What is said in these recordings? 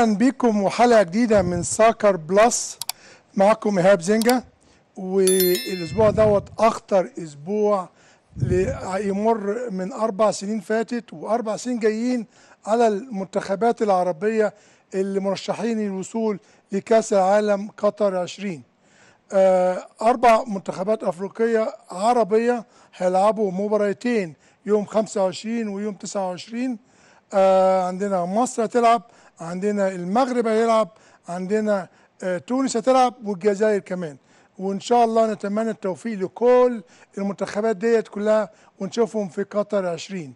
اهلا بيكم وحلقه جديده من ساكر بلس معكم ايهاب زنجه والاسبوع دوت اخطر اسبوع يمر من اربع سنين فاتت واربع سنين جايين على المنتخبات العربيه اللي مرشحين للوصول لكاس العالم قطر 20 آه، اربع منتخبات افريقيه عربيه هيلعبوا مباراتين يوم 25 ويوم 29 آه، عندنا مصر هتلعب عندنا المغرب هيلعب عندنا آه، تونس هتلعب والجزائر كمان وان شاء الله نتمنى التوفيق لكل المنتخبات ديت كلها ونشوفهم في قطر 20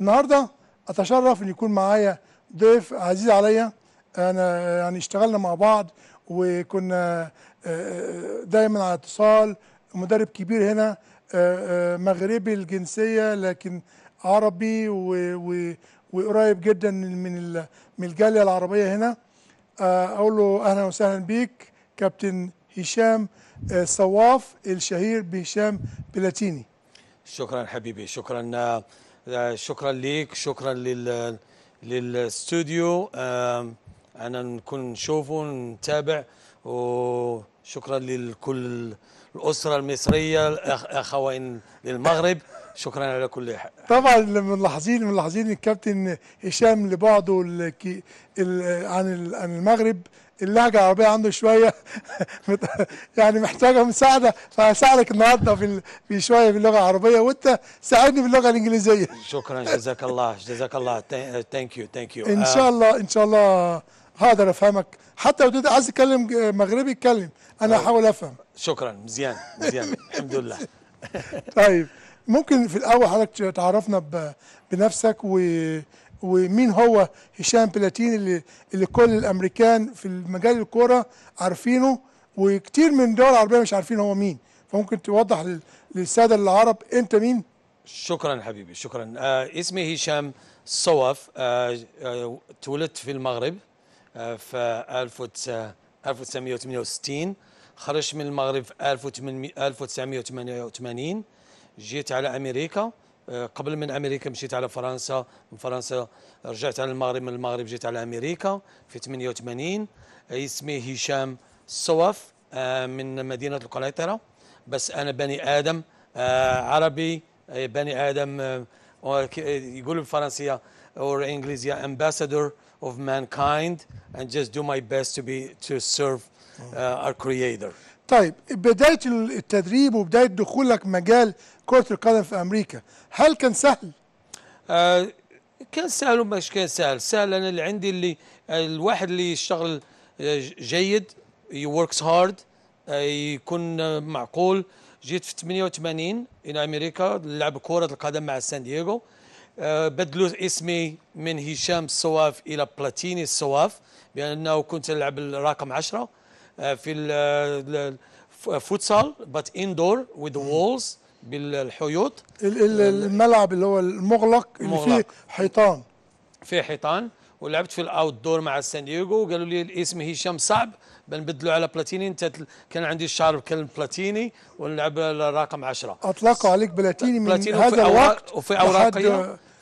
النهارده اتشرف ان يكون معايا ضيف عزيز عليا انا يعني اشتغلنا مع بعض وكنا آه، آه، دايما على اتصال مدرب كبير هنا مغربي الجنسيه لكن عربي و وقريب جدا من من الجاليه العربيه هنا آه، اقول له اهلا وسهلا بيك كابتن هشام آه، صواف الشهير بهشام بلاتيني شكرا حبيبي شكرا آه، شكرا ليك شكرا لل للاستوديو انا نكون نشوفه نتابع وشكرا لكل الاسره المصريه الاخوين للمغرب شكرا على كل حق طبعا ملاحظين ملاحظين الكابتن هشام لبعده الكي... ال... عن عن المغرب اللهجه العربيه عنده شويه يعني محتاجه مساعده فهساعدك النهارده في في شويه باللغه العربيه وانت ساعدني باللغه الانجليزيه شكرا جزاك الله جزاك الله ثانك يو ثانك يو ان آه. شاء الله ان شاء الله هقدر افهمك حتى لو عايز تتكلم مغربي اتكلم انا آه. هحاول افهم شكرا مزيان مزيان الحمد لله طيب ممكن في الاول حضرتك تعرفنا بنفسك و ومين هو هشام بلاتين اللي اللي كل الامريكان في مجال الكوره عارفينه وكتير من الدول العربيه مش عارفين هو مين فممكن توضح للساده العرب انت مين شكرا حبيبي شكرا آه اسمي هشام صوف آه آه تولدت في المغرب آه في 1968 خرجت من المغرب في 1988 جيت على امريكا آه، قبل من امريكا مشيت على فرنسا من فرنسا رجعت على المغرب من المغرب جيت على امريكا في 88 آه، اسمي هشام صوف آه، من مدينه القنيطره بس انا بني ادم عربي بني ادم يقولوا بالفرنسيه or English, امباسادور ambassador of mankind, and just do my best to be to serve uh, our Creator. طيب بداية التدريب وبداية دخولك مجال كرة القدم في أمريكا هل كان سهل؟ آه كان سهل ومش كان سهل سهل أنا اللي عندي اللي الواحد اللي يشتغل آه، جيد يوركس هارد آه، يكون معقول جيت في 88 إلى أمريكا لعب كرة القدم مع سان دييغو آه، بدلوا اسمي من هشام الصواف إلى بلاتيني الصواف بأنه كنت ألعب الرقم 10 آه، في الفوتسال بات اندور وذ وولز بالحيوط آه، الملعب اللي هو المغلق اللي فيه حيطان فيه حيطان ولعبت في الاوت دور مع سان دييغو وقالوا لي الاسم هشام صعب بنبدلوا على بلاتيني انت كان عندي الشعر كان بلاتيني ونلعب الرقم 10 اطلقوا عليك بلاتيني من بلاتيني هذا الوقت وفي اوراق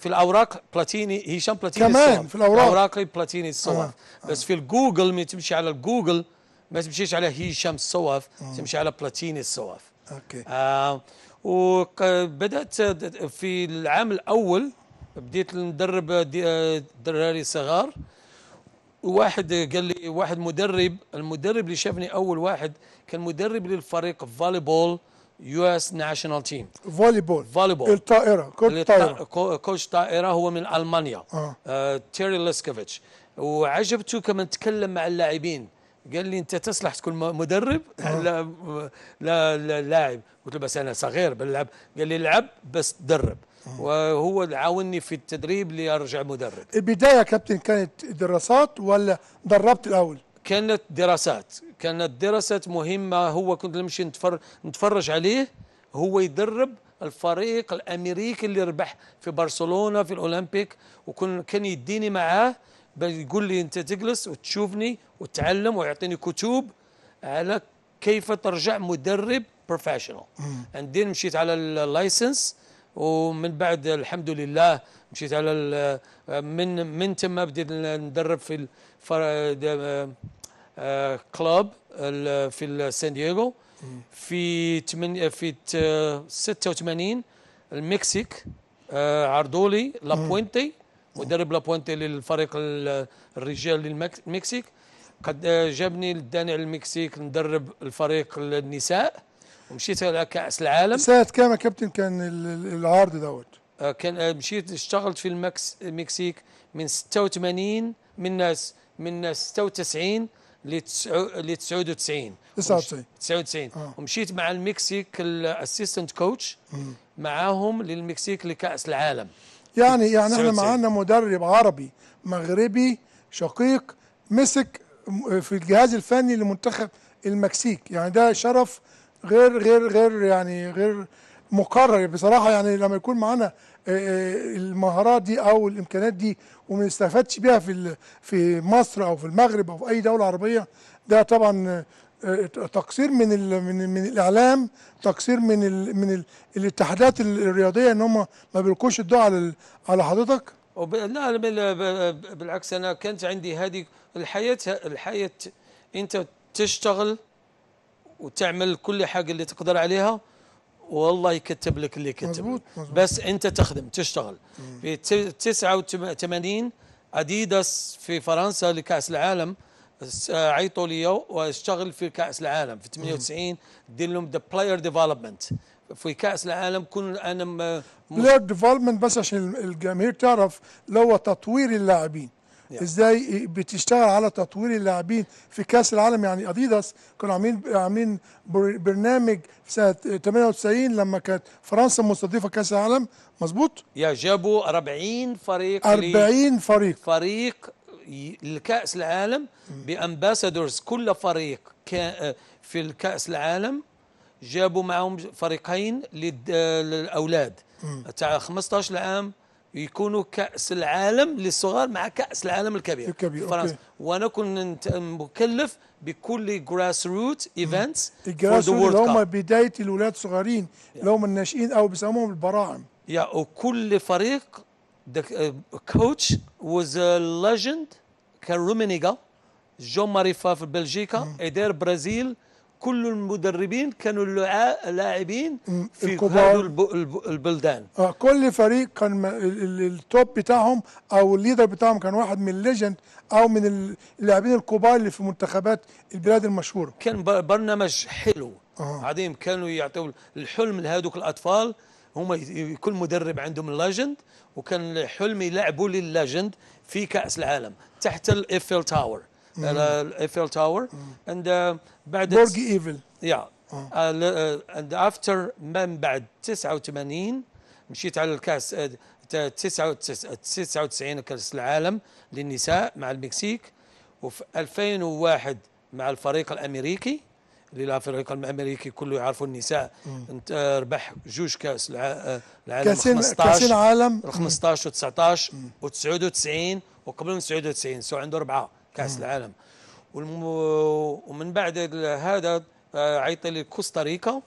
في الاوراق بلاتيني هشام بلاتيني كمان الصور. في الاوراق بلاتيني الصور آه. بس في الجوجل من تمشي على الجوجل ما تمشيش على هشام الصواف تمشي آه. على بلاتيني الصواف اوكي آه وبدات في العام الاول بديت ندرب دراري صغار واحد قال لي واحد مدرب المدرب اللي شافني اول واحد كان مدرب للفريق فولي بول يو اس ناشونال تيم فولي بول فولي بول الطائره كوتش طائره كوتش طائره هو من المانيا آه. آه تيري ليسكوفيتش وعجبته كما تكلم مع اللاعبين قال لي انت تصلح تكون مدرب آه. لا لا, لا لاعب قلت له بس انا صغير بلعب قال لي العب بس درب آه. وهو عاوني في التدريب لارجع مدرب البدايه كابتن كانت دراسات ولا دربت الاول كانت دراسات كانت دراسات مهمه هو كنت نمشي نتفرج, نتفرج عليه هو يدرب الفريق الامريكي اللي ربح في برشلونه في الاولمبيك وكان كان يديني معاه بل يقول لي انت تجلس وتشوفني وتعلم ويعطيني كتب على كيف ترجع مدرب بروفيشنال عندين مشيت على اللايسنس ومن بعد الحمد لله مشيت على من من تما بديت ندرب في كلوب آه، في سان دييغو في في 86 المكسيك آه، عرضوا لي لابوينتي مدرب لابوانتي للفريق الرجال للمكسيك قد جابني للداني على المكسيك ندرب الفريق النساء ومشيت على كاس العالم ساعة كام يا كابتن كان العرض دوت آه، كان آه، مشيت اشتغلت في المكس المكسيك من 86 من من 96 ل 99 99 99 آه. ومشيت مع المكسيك الاسيستنت كوتش معاهم للمكسيك لكاس العالم يعني يعني احنا معانا مدرب عربي مغربي شقيق مسك في الجهاز الفني لمنتخب المكسيك يعني ده شرف غير غير غير يعني غير مقرر بصراحه يعني لما يكون معانا آه، آه، المهارات دي او الامكانيات دي وما نستفادش بيها في في مصر او في المغرب او في اي دوله عربيه ده طبعا تقصير من من من الاعلام تقصير من الـ من الـ الاتحادات الرياضيه ان هم ما بيلقوش الضوء على على حضرتك وب... لا بالعكس انا كانت عندي هذه الحياه الحياه انت تشتغل وتعمل كل حاجه اللي تقدر عليها والله يكتب لك اللي كتب مزبوط بس انت تخدم تشتغل مم. في 89 اديداس في فرنسا لكاس العالم عيطوا لي واشتغل في كاس العالم في 98 دير لهم ذا بلاير ديفلوبمنت في كاس العالم كن انا م... بلاير ديفلوبمنت بس عشان الجماهير تعرف اللي هو تطوير اللاعبين يعني. ازاي بتشتغل على تطوير اللاعبين في كاس العالم يعني اديداس كانوا عاملين عاملين برنامج سنه 98 لما كانت فرنسا مستضيفه كاس العالم مظبوط؟ يا جابوا 40 فريق 40 فريق فريق لكأس العالم بأمباسادورز كل فريق آه، في الكأس العالم جابوا معهم فريقين آه، للأولاد تاع 15 عام يكونوا كأس العالم للصغار مع كأس العالم الكبير الكبير فرنسا وأنا كنت مكلف بكل جراس روت ايفنتس الجراس روت اللي هم بداية الأولاد الصغيرين اللي هم الناشئين أو بيسموهم البراعم يا وكل فريق كوتش آه، was a legend كان رومينيغا جون ماريفا في بلجيكا ادير برازيل كل المدربين كانوا لاعبين في هذه البلدان آه كل فريق كان التوب بتاعهم او الليدر بتاعهم كان واحد من الليجند او من اللاعبين الكبار اللي في منتخبات البلاد المشهوره كان برنامج حلو آه. عظيم كانوا يعطوا الحلم لهذوك الاطفال هما كل مدرب عندهم ليجند وكان حلم يلعبوا لي في كاس العالم تحت الايفل تاور الايفل تاور اند بعد برج ايفل يا اند افتر من بعد 89 مشيت على الكاس 99 آه، كاس العالم للنساء مع المكسيك وفي 2001 مع الفريق الامريكي للفريق الامريكي كله يعرفوا النساء انت ربح جوج كاس آه، العالم كاسين 15 كاس العالم 15 و19 و99 وقبل من 99 سو عنده اربعه كاس مم. العالم والم... ومن بعد هذا آه، عيط لي كوستاريكا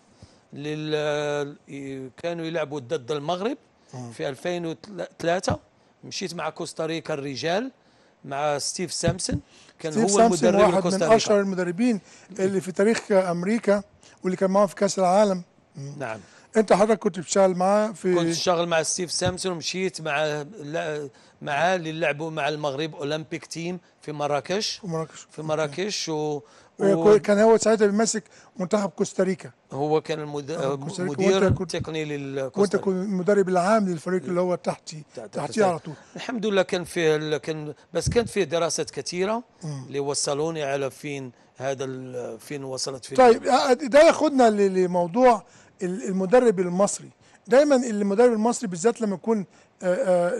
لل... كانوا يلعبوا ضد المغرب مم. في 2003 مشيت مع كوستاريكا الرجال مع ستيف سامسون كان ستيف هو المدرب واحد من اشهر المدربين اللي في تاريخ امريكا واللي كان معاه في كاس العالم نعم انت حضرتك كنت بتشتغل معاه في كنت شغال مع ستيف سامسون ومشيت مع معاه لعبوا مع المغرب اولمبيك تيم في مراكش في مراكش في مراكش و... أيوة. كان هو ساعتها بيمسك منتخب كوستاريكا هو كان المد... آه، مدير تقني للكوستاريكا وانت كنت المدرب العام للفريق اللي هو تحتي تحتي على طول الحمد لله كان فيه كان بس كان فيه دراسات كثيره اللي وصلوني على فين هذا فين وصلت فين طيب آه، آه، ده ياخذنا لموضوع المدرب المصري دايما المدرب المصري بالذات لما يكون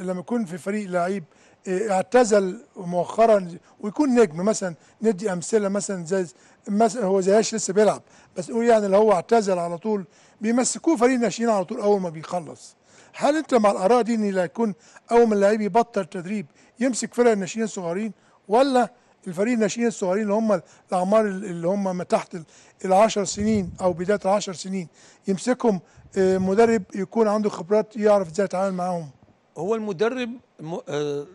لما يكون في فريق لعيب اعتزل مؤخرا ويكون نجم مثلا ندي امثله مثلا زي مثلا هو زياش لسه بيلعب بس نقول يعني لو هو اعتزل على طول بيمسكوه فريق ناشئين على طول اول ما بيخلص هل انت مع الاراء دي ان لا يكون اول ما اللعيب يبطل تدريب يمسك فرق الناشئين الصغيرين ولا الفريق الناشئين الصغيرين اللي هم الاعمار اللي هم ما تحت العشر سنين او بدايه العشر سنين يمسكهم آه، مدرب يكون عنده خبرات يعرف ازاي يتعامل معاهم هو المدرب آه،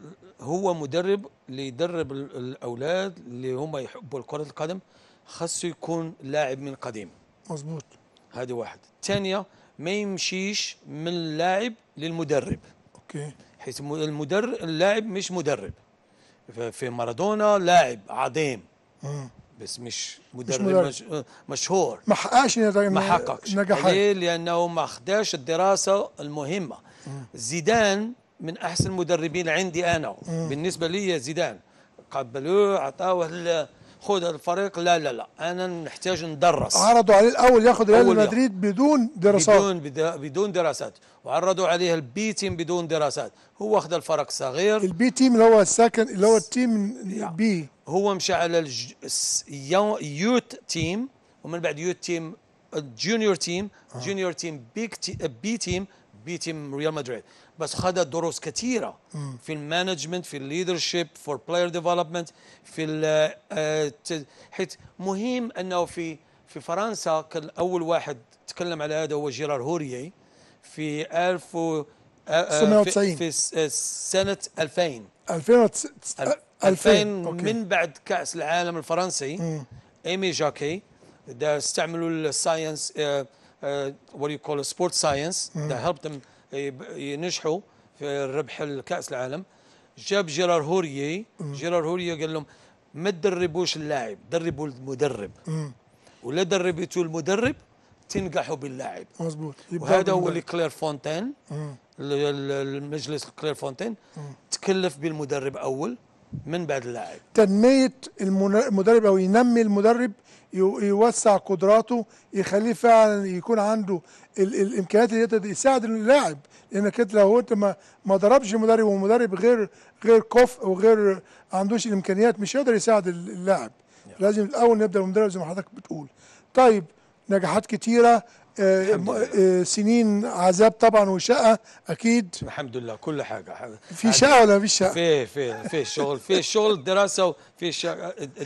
هو مدرب اللي يدرب الاولاد اللي هم يحبوا كره القدم خاصو يكون لاعب من قديم مظبوط هذه واحد ثانيه ما يمشيش من اللاعب للمدرب اوكي حيث المدرب اللاعب مش مدرب في مارادونا لاعب عظيم آه. بس مش مدرب, مش مدرب. آه، مش مشهور ما حققش ما حققش ليه؟ لانه ما خداش الدراسه المهمه مم. آه. زيدان من احسن المدربين عندي انا مم. بالنسبه لي زيدان قبلوه عطاوه خذ الفريق لا لا لا انا نحتاج ندرس عرضوا عليه الاول ياخذ ريال مدريد بدون دراسات بدون بدون دراسات وعرضوا عليه البي تيم بدون دراسات هو اخذ الفرق صغير البي تيم اللي هو الساكن اللي هو التيم بي هو مشى على يوت تيم ومن بعد يوت تيم جونيور تيم آه. جونيور تيم بيك بي تيم بي تيم ريال مدريد بس خد دروس كثيره في المانجمنت في الليدرشيب فور بلاير ديفلوبمنت في آه، حيث مهم انه في في فرنسا كان اول واحد تكلم على هذا هو جيرار هوريي في 1000 1990 آه، آه، في, في سنه 2000 2000 2000 من بعد كاس العالم الفرنسي ايمي جاكي استعملوا الساينس وات يو كول سبورت ساينس ذا هيلب ذم ينجحوا في ربح الكاس العالم جاب جيرار هوريي جيرار هوريي قال لهم ما تدربوش اللاعب دربوا المدرب ولا دربتوا المدرب تنجحوا باللاعب مظبوط وهذا هو اللي كلير فونتين المجلس كلير فونتين تكلف بالمدرب اول من بعد اللاعب تنميه المدرب او ينمي المدرب يوسع قدراته يخليه فعلا يكون عنده الامكانيات اللي يقدر يساعد اللاعب لانك انت لو انت ما ما ضربش مدرب ومدرب غير غير كفء وغير ما عندوش الامكانيات مش هيقدر يساعد اللاعب لازم الاول نبدا بالمدرب زي ما حضرتك بتقول طيب نجاحات كتيره آه، سنين عذاب طبعا وشقه اكيد الحمد لله كل حاجه في شقه ولا في شقه؟ في في في شغل في شغل الدراسه وفي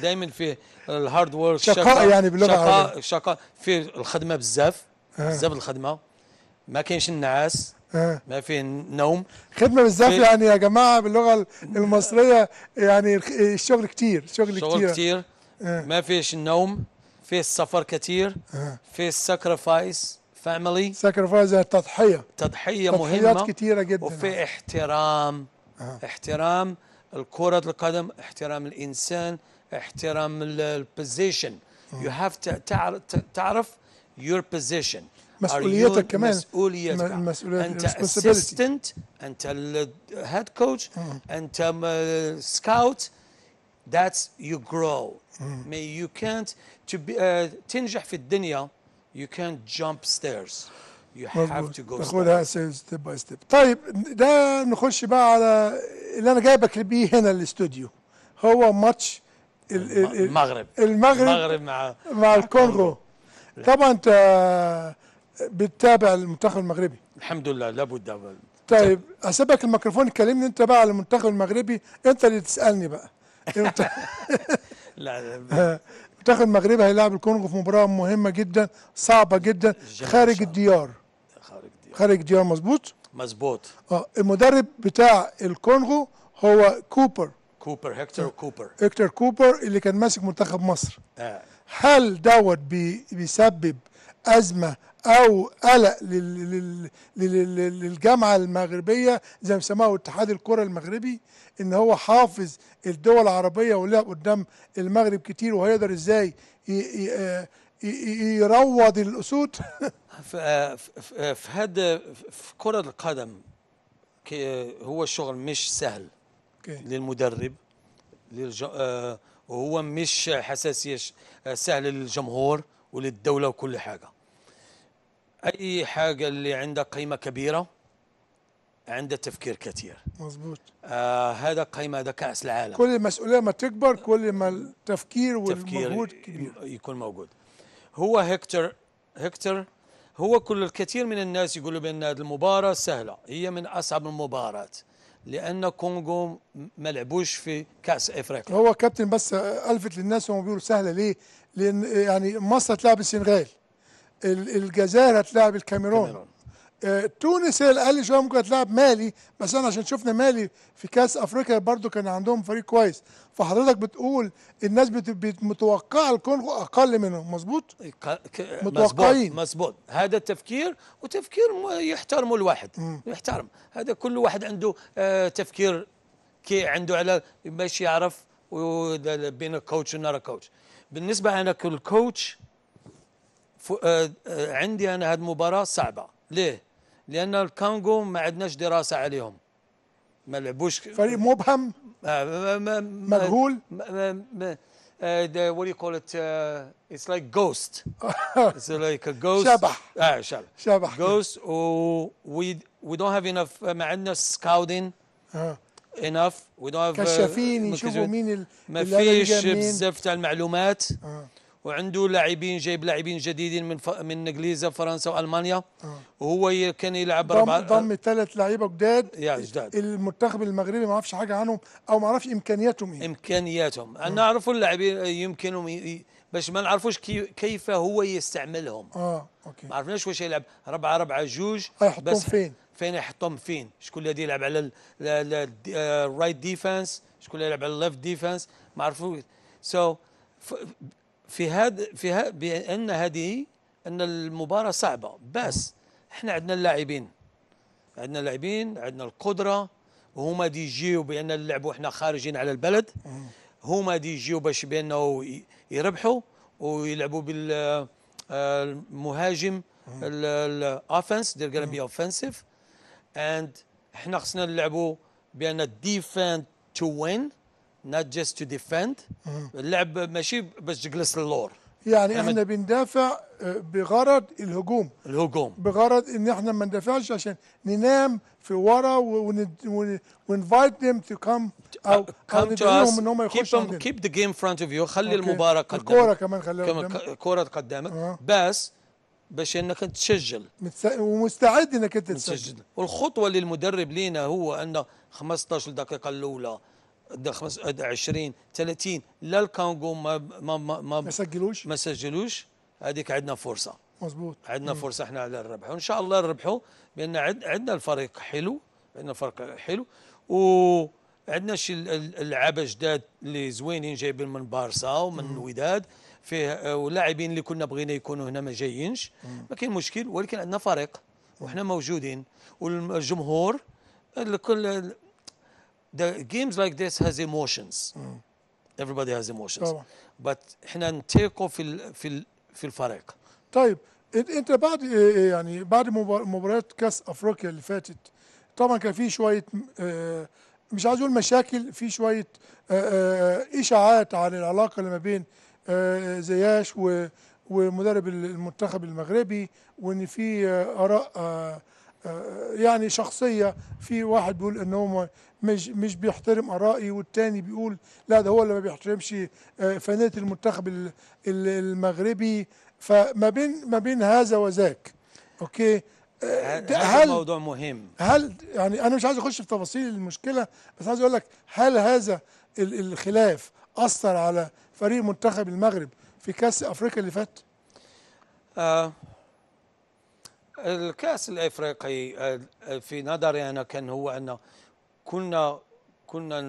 دايما في الهارد وورك شقاء يعني باللغه العربيه شقاء شقاء في الخدمه بزاف آه. بزاف الخدمه ما كاينش النعاس آه. ما في نوم خدمه بزاف يعني يا جماعه باللغه المصريه يعني الشغل كتير الشغل كتير الشغل كتير ما فيش النوم في السفر كثير في السكرفايس فاميلي سكرفايس تضحيه تضحيه مهمه تضحيات كثيره جدا وفي احترام آه. احترام كرة القدم احترام الانسان احترام البوزيشن يو هاف تعرف يور بوزيشن مسؤوليتك كمان مسؤوليتك المسؤولية انت اسيستنت انت الهيد كوتش انت سكاوت that's you grow mm. may you can't to be uh, تنجح في الدنيا you can't jump stairs you have to go ناخدها step by step. طيب ده نخش بقى على اللي انا جايبك بيه هنا الاستوديو هو ماتش المغرب المغرب المغرب مع مع الكونغو طبعا انت بتتابع المنتخب المغربي الحمد لله لابد طيب اسيبك الميكروفون كلمني انت بقى على المنتخب المغربي انت اللي تسالني بقى لا منتخب المغرب آه، هيلاعب الكونغو في مباراه مهمه جدا صعبه جدا خارج الديار خارج الديار خارج الديار مظبوط مظبوط اه المدرب بتاع الكونغو هو كوبر كوبر هكتور كوبر هكتور كوبر اللي كان ماسك منتخب مصر آه. هل دوت بيسبب ازمه او قلق للجامعه المغربيه زي ما سماه اتحاد الكره المغربي ان هو حافظ الدول العربيه ولعب قدام المغرب كتير وهيقدر ازاي يروض الاسود في, في هذا في كره القدم هو الشغل مش سهل للمدرب وهو آه، مش حساسيه سهله للجمهور وللدوله وكل حاجه اي حاجه اللي عندها قيمه كبيره عندها تفكير كثير مظبوط آه هذا قيمة هذا كأس العالم كل المسؤولية ما تكبر كل ما التفكير والمجهود كبير يكون موجود هو هكتور هكتور هو كل الكثير من الناس يقولوا بأن هذه المباراة سهلة هي من أصعب المباريات لأن كونغو ما لعبوش في كأس إفريقيا هو كابتن بس ألفت للناس وهم بيقولوا سهلة ليه؟ لأن يعني مصر تلعب السنغال الجزائر هتلاعب الكاميرون آه، تونس هي الاقل شويه ممكن تلعب مالي بس انا عشان شفنا مالي في كاس افريقيا برضو كان عندهم فريق كويس فحضرتك بتقول الناس متوقعه الكونغو اقل منهم مظبوط إيه، متوقعين مظبوط هذا التفكير وتفكير يحترمه الواحد م. يحترم هذا كل واحد عنده آه تفكير كي عنده على باش يعرف بين كوتش ونار كوتش بالنسبه انا كل كوتش آه، آه، عندي انا هذه المباراه صعبه ليه لان الكونغو ما عندناش دراسه عليهم ما لعبوش فريق مبهم مجهول what do كول ات اتس لايك جوست اتس لايك ا جوست شبح اه شبح شبح جوست و وي دونت هاف انف ما عندنا سكاودين انف وي دونت هاف كشافين يشوفوا مين ما فيش بزاف تاع المعلومات آه. وعنده لاعبين جايب لاعبين جديدين من ف... من انجليزا فرنسا والمانيا آه. وهو كان يلعب ضم ربع... ضم ثلاث لعيبه جداد يا جداد المنتخب المغربي ما اعرفش حاجه عنهم او ما اعرفش امكانياتهم ايه امكانياتهم آه. نعرفوا اللاعبين يمكنهم ي... باش ما نعرفوش كي... كيف هو يستعملهم اه اوكي ما عرفناش واش يلعب 4 4 جوج هيحطهم آه، فين فين يحطهم فين شكون اللي يلعب على الرايت ديفنس آه، شكون اللي يلعب على الليفت ديفنس ما عرفوش سو so, في هذا في هاد بان هذه ان المباراه صعبه بس احنا عندنا اللاعبين عندنا اللاعبين عندنا القدره هما دي يجيو بان نلعبوا احنا خارجين على البلد هما دي يجيو باش بانه يربحوا ويلعبوا بالمهاجم الاوفنس دير غانا بي اوفنسيف اند احنا خصنا نلعبوا بان ديفند تو وين not just to defend اللعب ماشي باش تجلس للور يعني احنا بندافع آه، بغرض الهجوم الهجوم بغرض ان احنا ما ندافعش عشان ننام في ورا ونفايت ذيم تو كم او كم تو اس ان هم يخشوا keep, them, keep the خلي okay. المباراه قدامك الكوره كمان خليها قدامك كوره قدامك آه. بس باش انك تسجل متس... ومستعد انك انت تسجل والخطوه اللي المدرب لينا هو انه 15 دقيقه الاولى ده 20 30 لا الكونغو ما ما ما ما سجلوش ما سجلوش هذيك عندنا فرصه مظبوط عندنا فرصه احنا على الربح وان شاء الله نربحوا بان عندنا الفريق حلو عندنا فرق حلو و عندنا شي اللعابه جداد اللي زوينين جايبين من بارسا ومن الوداد فيه آه، ولاعبين اللي كنا بغينا يكونوا هنا ما جايينش ما كاين مشكل ولكن عندنا فريق وحنا موجودين والجمهور الكل the games like this has emotions mm. everybody has emotions طبعا. but احنا نتيقوا في ال في ال في الفريق طيب انت بعد إيه، إيه، يعني بعد مباراه كاس افريقيا اللي فاتت طبعا كان في شويه آه، مش عايز اقول مشاكل في شويه آه، آه، اشاعات عن العلاقه اللي ما بين زياش ومدرب المنتخب المغربي وان في اراء آه، يعني شخصية في واحد بيقول ان هو مش مش بيحترم ارائي والتاني بيقول لا ده هو اللي ما بيحترمش آه، فنية المنتخب المغربي فما بين ما بين هذا وذاك اوكي آه، ده هل موضوع مهم هل يعني انا مش عايز اخش في تفاصيل المشكله بس عايز اقول لك هل هذا الخلاف اثر على فريق منتخب المغرب في كاس افريقيا اللي فات؟ آه الكاس الافريقي في نظري انا كان هو ان كنا كنا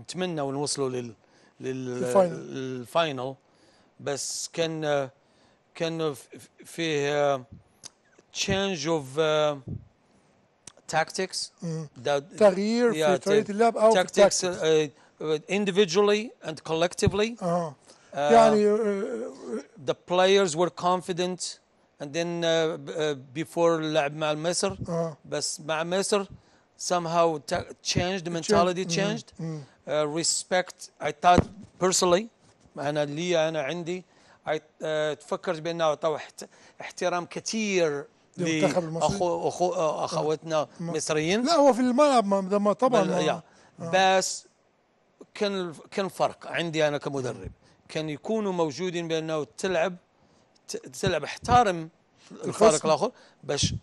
نتمنى ونوصلوا لل للفاينل بس كان كان فيه تشينج اوف تاكتكس تغيير في طريقه اللعب او تاكتكس uh, individually and collectively uh -huh. uh, يعني uh, the players were confident and then uh, uh, before لعب مع مصر آه. بس مع مصر somehow changed the mentality changed Uh, respect I thought personally أنا لي أنا عندي I, uh, تفكرت بأنه أعطوا احترام كثير لأخو أخو آه، أخواتنا المصريين آه. لا هو في الملعب ما طبعا بل, آه. بس كان كان فرق عندي أنا كمدرب كان يكونوا موجودين بأنه تلعب تلعب احترم الفريق الاخر باش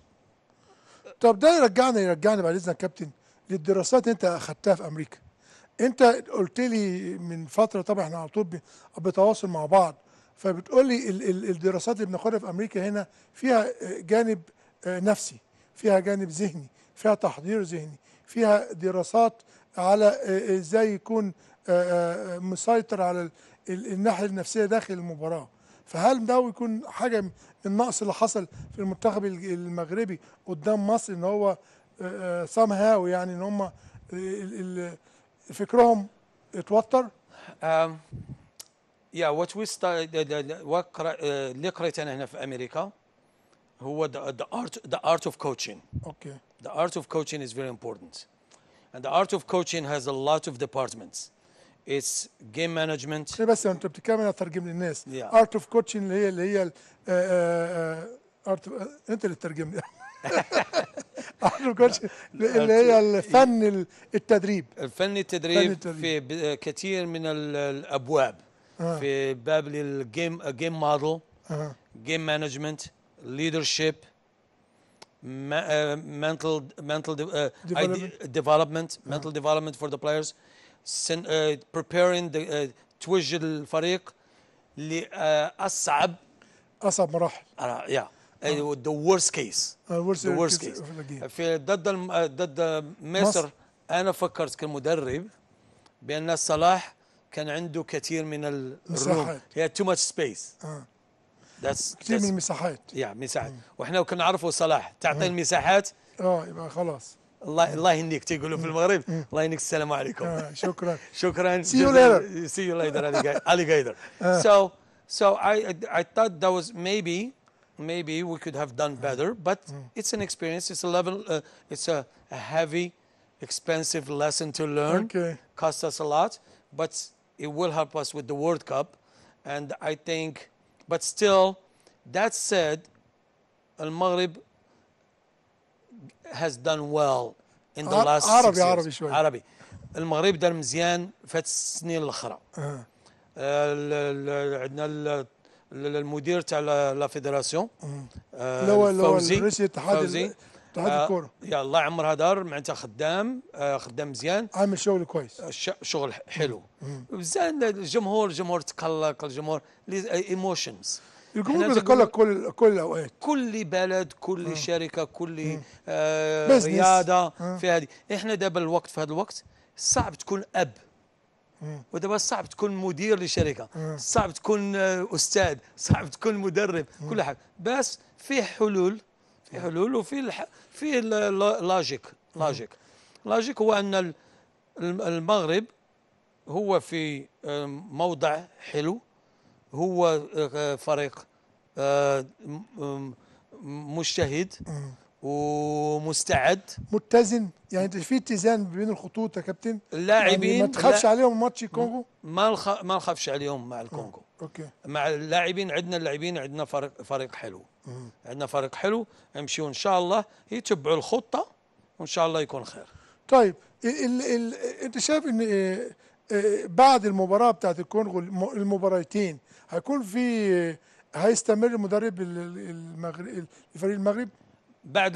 طب ده يرجعنا يرجعنا بعد اذنك كابتن للدراسات انت اخذتها في امريكا انت قلت لي من فتره طبعا احنا على طول بتواصل مع بعض فبتقول لي الدراسات اللي بناخدها في امريكا هنا فيها جانب آه، نفسي فيها جانب ذهني فيها تحضير ذهني فيها دراسات على آه، ازاي يكون آه، مسيطر على الناحيه النفسيه داخل المباراه فهل ده يكون حاجه من النقص اللي حصل في المنتخب المغربي قدام مصر ان هو سام هاو يعني ان هم فكرهم اتوتر؟ يا وات وي اللي قريت انا هنا في امريكا هو ذا ارت ذا ارت اوف كوتشنج اوكي ذا ارت اوف كوتشنج از فيري امبورتنت and the art of coaching has a lot of departments اتس جيم مانجمنت بس انت بتتكلم انا اترجم للناس ارت اوف كوتشنج اللي هي اللي هي ارت انت اللي تترجم لي ارت اوف كوتشنج اللي هي الفن التدريب الفن التدريب في كثير من الابواب في باب للجيم جيم موديل جيم مانجمنت ليدر mental mental uh, development mental development for the players آه، preparing آه، توجه الفريق لاصعب اصعب مراحل يا ذا ورست كيس ذا ورست كيس في ضد آه، ضد مصر انا فكرت كمدرب بان صلاح كان عنده كثير من الروم هي تو ماتش سبيس كثير من المساحات يا مساحات واحنا كنعرفوا صلاح تعطي المساحات اه يبقى خلاص الله الله يهنيك تيقولوا في المغرب الله يهنيك السلام عليكم شكرا شكرا see you later alligator so I thought that was maybe maybe we could have done better but it's an experience it's a level uh, it's a, heavy expensive lesson to learn okay. cost us a lot but it will help us with the World Cup and I think but still that said al-maghrib has done well in the last عربي six عربي شوية عربي المغرب دار مزيان فات السنين الاخرى أه. آه، عندنا المدير تاع لا فيدراسيون أه. فوزي رئيس الاتحاد فوزي اتحاد الكوره يا الله عمرها دار معناتها خدام خدام مزيان عامل شغل كويس شغل حلو بزاف الجمهور الجمهور تقلق الجمهور ايموشنز الجمهور بيذكر لك كل كل الاوقات كل بلد كل م. آه. شركه كل آه, آه، رياضه م. آه. في هذه احنا دابا الوقت في هذا الوقت صعب تكون اب ودابا صعب تكون مدير لشركه صعب تكون استاذ صعب تكون مدرب كل حاجه بس فيه حلول في حلول وفي الح... في لاجيك لاجيك لاجيك هو ان المغرب هو في موضع حلو هو آه، فريق آه، مجتهد ومستعد متزن يعني انت في اتزان بين الخطوط يا كابتن اللاعبين يعني ما تخافش لا عليهم ماتش الكونغو ما ما نخافش عليهم مع الكونغو اوكي مع اللاعبين عندنا اللاعبين عندنا فريق فريق حلو عندنا فريق حلو نمشيو ان شاء الله يتبعوا الخطه وان شاء الله يكون خير طيب ال... ال... انت شايف ان آه، بعد المباراه بتاعت الكونغو المباراتين هيكون في هيستمر المدرب المغرب الفريق المغرب بعد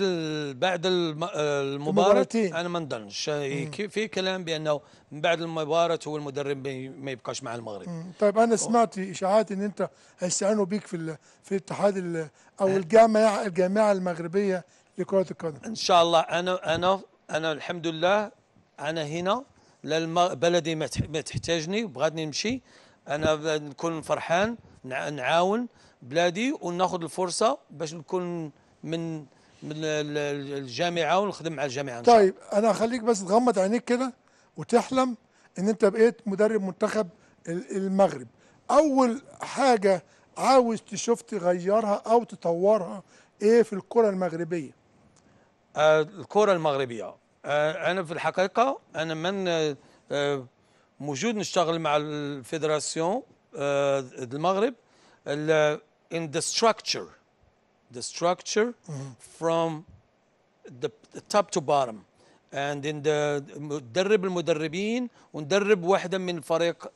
بعد المباراة انا ما نظنش في كلام بانه من بعد المباراة هو المدرب ما يبقاش مع المغرب مم. طيب انا سمعت اشاعات ان انت هيستعينوا بيك في في الاتحاد او أه. الجامعه الجامعه المغربيه لكرة القدم ان شاء الله انا انا انا الحمد لله انا هنا لا بلدي ما تحتاجني وبغاتني نمشي انا نكون فرحان نعاون بلادي وناخذ الفرصه باش نكون من من الجامعه ونخدم مع الجامعه إن شاء. طيب انا هخليك بس تغمض عينيك كده وتحلم ان انت بقيت مدرب منتخب المغرب اول حاجه عاوز تشوف تغيرها او تطورها ايه في الكره المغربيه آه الكره المغربيه آه انا في الحقيقه انا من آه موجود نشتغل مع الفيدراسيون آه، المغرب in the structure the structure from the top to bottom and in the ندرب المدربين وندرب واحدة من الفريق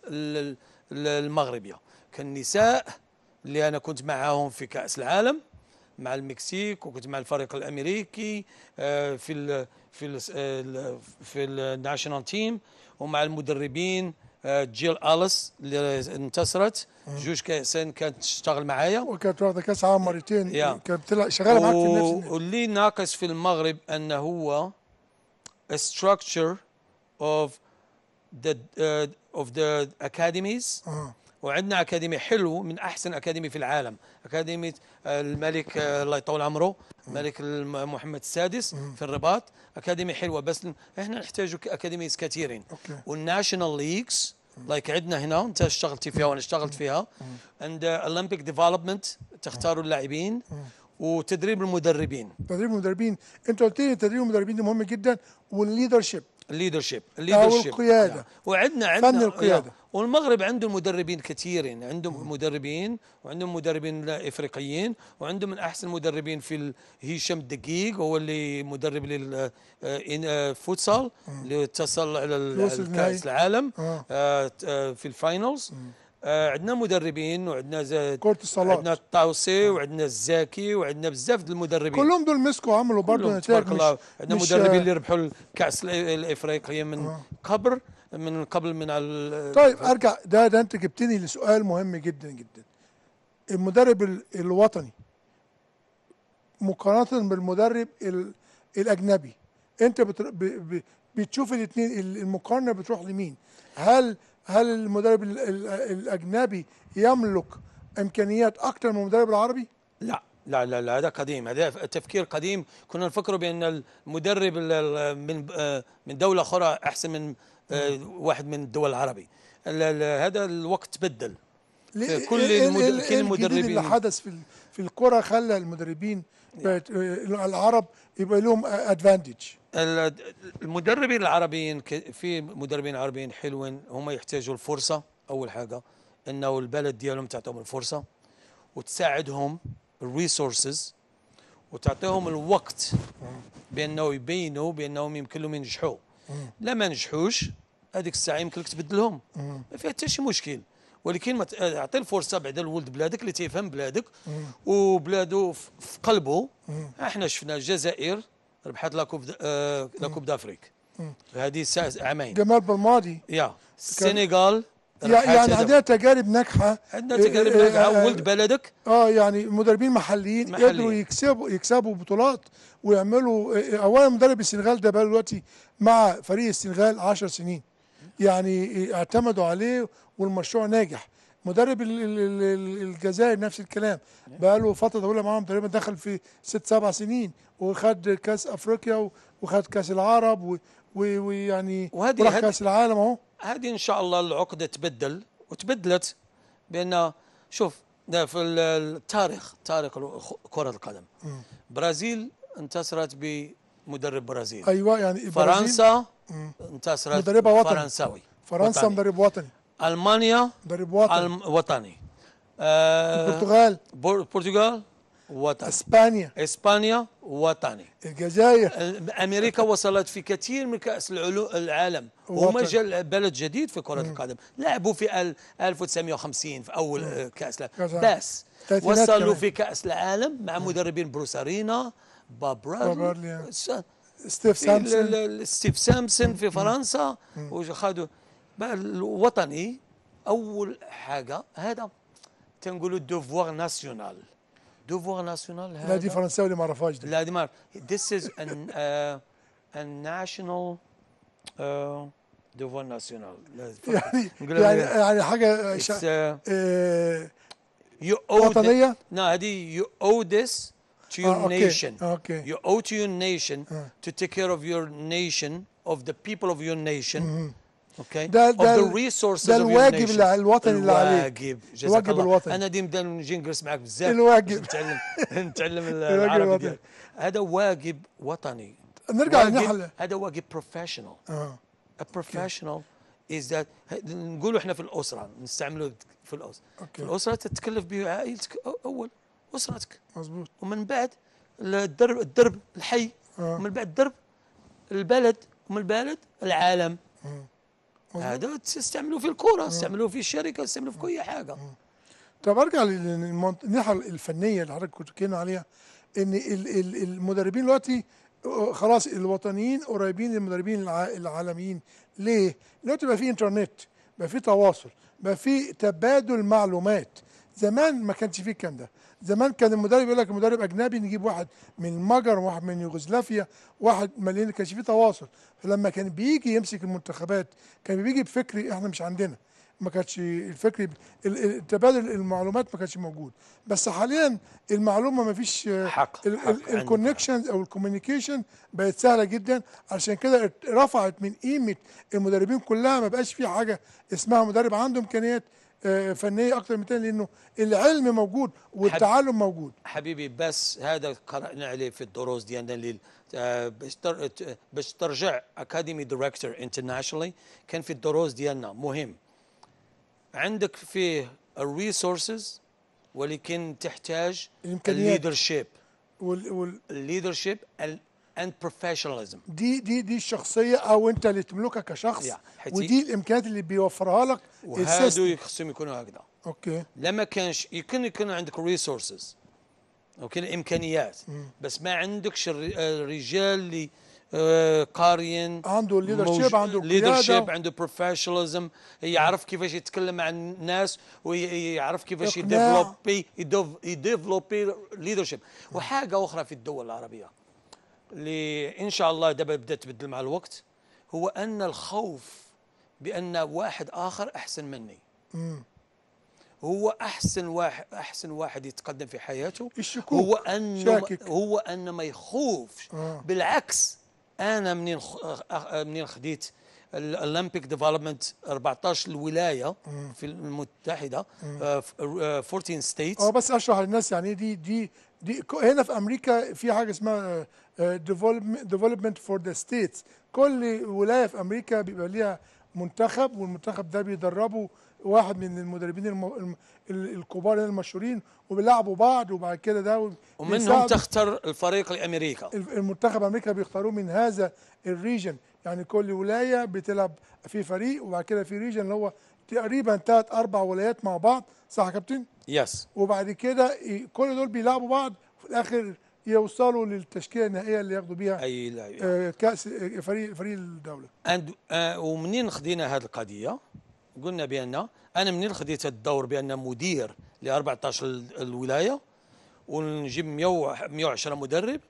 المغربية كالنساء اللي أنا كنت معاهم في كأس العالم مع المكسيك وكنت مع الفريق الامريكي آه، في الـ في الـ آه، في الناشونال تيم ومع المدربين آه، جيل اليس اللي انتصرت جوج كاسين كانت تشتغل معايا وكانت واخده كاس عالم مرتين كانت شغاله معاك في نفس واللي ناقص في المغرب انه هو structure of the uh, of the academies uh -huh. وعندنا اكاديمي حلو من احسن اكاديمي في العالم اكاديميه آه، الملك آه، الله يطول عمره الملك محمد السادس في الرباط اكاديمي حلوه بس احنا نحتاج اكاديميز كثيرين والناشونال ليجز لايك عندنا هنا انت اشتغلتي فيها وانا اشتغلت فيها عند اولمبيك ديفلوبمنت تختاروا اللاعبين وتدريب المدربين تدريب المدربين انت قلت لي تدريب المدربين ده مهم جدا والليدرشيب الليدرشيب الليدرشيب او القياده نعم. وعندنا عندنا فن القياده والمغرب عندهم مدربين كثيرين عندهم مدربين وعندهم مدربين افريقيين وعندهم من احسن المدربين في هشام الدقيق هو اللي مدرب للفوتسال آه، آه، اللي اتصل على الكاس العالم آه. في الفاينلز عندنا مدربين وعندنا زاد كرة الصالات عندنا الطاوسي وعندنا الزاكي وعندنا بزاف د المدربين كلهم دول مسكوا عملوا برضه نتائج تبارك الله عندنا مدربين اللي ربحوا الكاس الافريقيه من قبر من قبل من طيب ارجع ده ده انت جبتني لسؤال مهم جدا جدا المدرب الوطني مقارنه بالمدرب الاجنبي انت بتشوف الاثنين المقارنه بتروح لمين هل هل المدرب الاجنبي يملك امكانيات اكثر من المدرب العربي لا لا لا لا هذا قديم هذا تفكير قديم كنا نفكر بان المدرب من آه، من دوله اخرى احسن من آه، واحد من الدول العربي هذا الوقت تبدل آه، كل المدربين اللي حدث في في الكره خلى المدربين آه، العرب يبقى لهم ادفانتج المدربين العربيين في مدربين عربيين حلوين هم يحتاجوا الفرصه اول حاجه انه البلد ديالهم تعطيهم الفرصه وتساعدهم الريسورسز وتعطيهم الوقت بانه يبينوا بانهم يمكن لهم ينجحوا لا ما نجحوش هذيك الساعه يمكن لك تبدلهم ما فيها حتى شي مشكل ولكن اعطي آه، الفرصه بعدا لولد بلادك اللي تيفهم بلادك وبلادو في قلبه آه، احنا شفنا الجزائر ربحت لاكوب آه، لاكوب دافريك هذه عامين جمال بالماضي يا السنغال يعني عندنا تجارب ناجحه عندنا تجارب إيه، إيه، ناجحه إيه، ولد بلدك اه يعني مدربين محليين محلي. قدروا يكسبوا يكسبوا بطولات ويعملوا اولا مدرب السنغال ده بقى دلوقتي مع فريق السنغال 10 سنين يعني اعتمدوا عليه والمشروع ناجح مدرب الجزائر نفس الكلام بقى له فتره طويله معاهم تقريبا دخل في ست سبع سنين وخد كاس افريقيا وخد كاس العرب ويعني وراح كاس العالم اهو هذه ان شاء الله العقده تبدل وتبدلت بان شوف ده في التاريخ تاريخ كره القدم برازيل انتصرت بمدرب برازيل ايوه يعني فرنسا انتصرت مدربها وطني فرنساوي فرنسا وطني. مدرب وطني المانيا مدرب وطني الم... وطني آه البرتغال البرتغال وطني اسبانيا اسبانيا وطني الجزائر امريكا وصلت في كثير من كاس العالم وهم بلد جديد في كره القدم لعبوا في 1950 في اول مم. كاس العالم بس وصلوا كمان. في كاس العالم مع مم. مدربين بروسارينا بابرال ستيف سامسون ستيف سامسون في فرنسا وخدوا الوطني اول حاجه هذا تنقولوا دوفوار ناسيونال Devoir national هذا نادي فرنساوي لمعرفهاش دي لا دي معرف This is an uh, a national uh, devoir national يعني يعني يعني حاجة شا... uh, you owe وطنية لا هذه you owe this to your آه, nation أوكي. you owe to your nation آه. to take care of your nation of the people of your nation اوكي ده ده, ده الواجب اللي الوطني اللي عليك الواجب الواجب الله. الوطني انا ديما نجلس معاك بزاف الواجب نتعلم نتعلم العربي ديالك هذا واجب وطني نرجع للنحل هذا واجب بروفيشنال اه بروفيشنال از ذات نقولوا احنا في الاسره نستعملوا في الاسره أوكي. في الاسره تتكلف به عائلتك اول اسرتك مضبوط ومن بعد الدرب الدرب الحي آه. ومن بعد الدرب البلد ومن البلد العالم آه. هذا تستعملوه في الكره تستعملوه في الشركه تستعملوه في كل حاجه طب ارجع للناحيه الفنيه اللي حضرتك كنت بتتكلم عليها ان المدربين دلوقتي خلاص الوطنيين قريبين للمدربين العالميين ليه؟ دلوقتي بقى في انترنت بقى في تواصل بقى في تبادل معلومات زمان ما كانش فيه الكلام ده زمان كان المدرب يقول لك المدرب اجنبي نجيب واحد من المجر واحد من يوغوسلافيا واحد مليان كانش في تواصل فلما كان بيجي يمسك المنتخبات كان بيجي بفكر احنا مش عندنا ما كانش الفكر تبادل المعلومات ما كانش موجود بس حاليا المعلومه ما فيش الكونكشن او الكوميونيكيشن بقت سهله جدا عشان كده رفعت من قيمه المدربين كلها ما بقاش في حاجه اسمها مدرب عنده امكانيات آه، فنيه اكتر من تاني لانه العلم موجود والتعلم موجود حبيبي بس هذا قرانا عليه في الدروس ديالنا باش ترجع اكاديمي دايركتور انترناشونالي كان في الدروس ديالنا مهم عندك فيه الريسورسز ولكن تحتاج الليدرشيب والليدرشيب and professionalism. دي دي دي الشخصيه او انت اللي تملكها كشخص ودي الامكانيات اللي بيوفرها لك وهادو خصهم يكونوا هكذا اوكي لما كانش يمكن يكون عندك ريسورسز اوكي الامكانيات بس ما عندكش الرجال اللي آه، قارين عنده leadership عنده leadership عنده بروفيشناليزم يعرف كيفاش يتكلم مع الناس ويعرف كيفاش يديفلوبي يديفلوبي leadership وحاجه اخرى في الدول العربيه اللي ان شاء الله دابا بدات تبدل مع الوقت هو ان الخوف بان واحد اخر احسن مني مم. هو احسن واحد احسن واحد يتقدم في حياته الشكوك هو انه هو ان ما يخوفش آه. بالعكس انا منين منين خديت الاولمبيك ديفلوبمنت 14 الولايه مم. في المتحده آه 14 ستيتس آه،, اه بس اشرح للناس يعني دي دي دي هنا في امريكا في حاجه اسمها ديفلوبمنت فور ذا ستيتس كل ولايه في امريكا بيبقى ليها منتخب والمنتخب ده بيدربه واحد من المدربين الم... الكبار المشهورين وبيلعبوا بعض وبعد كده ده ومنهم تختار الفريق لامريكا المنتخب امريكا بيختاروه من هذا الريجن يعني كل ولايه بتلعب في فريق وبعد كده في ريجن اللي هو تقريبا ثلاث اربع ولايات مع بعض صح يا كابتن؟ يس yes. وبعد كده كل دول بيلعبوا بعض وفي الاخر يوصلوا للتشكيله النهائيه اللي ياخدوا بها اي لا يعني. آه كاس آه، فريق فريق الدوله أند آه ومنين خدينا هذه القضيه قلنا بان انا منين خديت الدور بان مدير ل 14 الولايه ونجيب 100 110 مدرب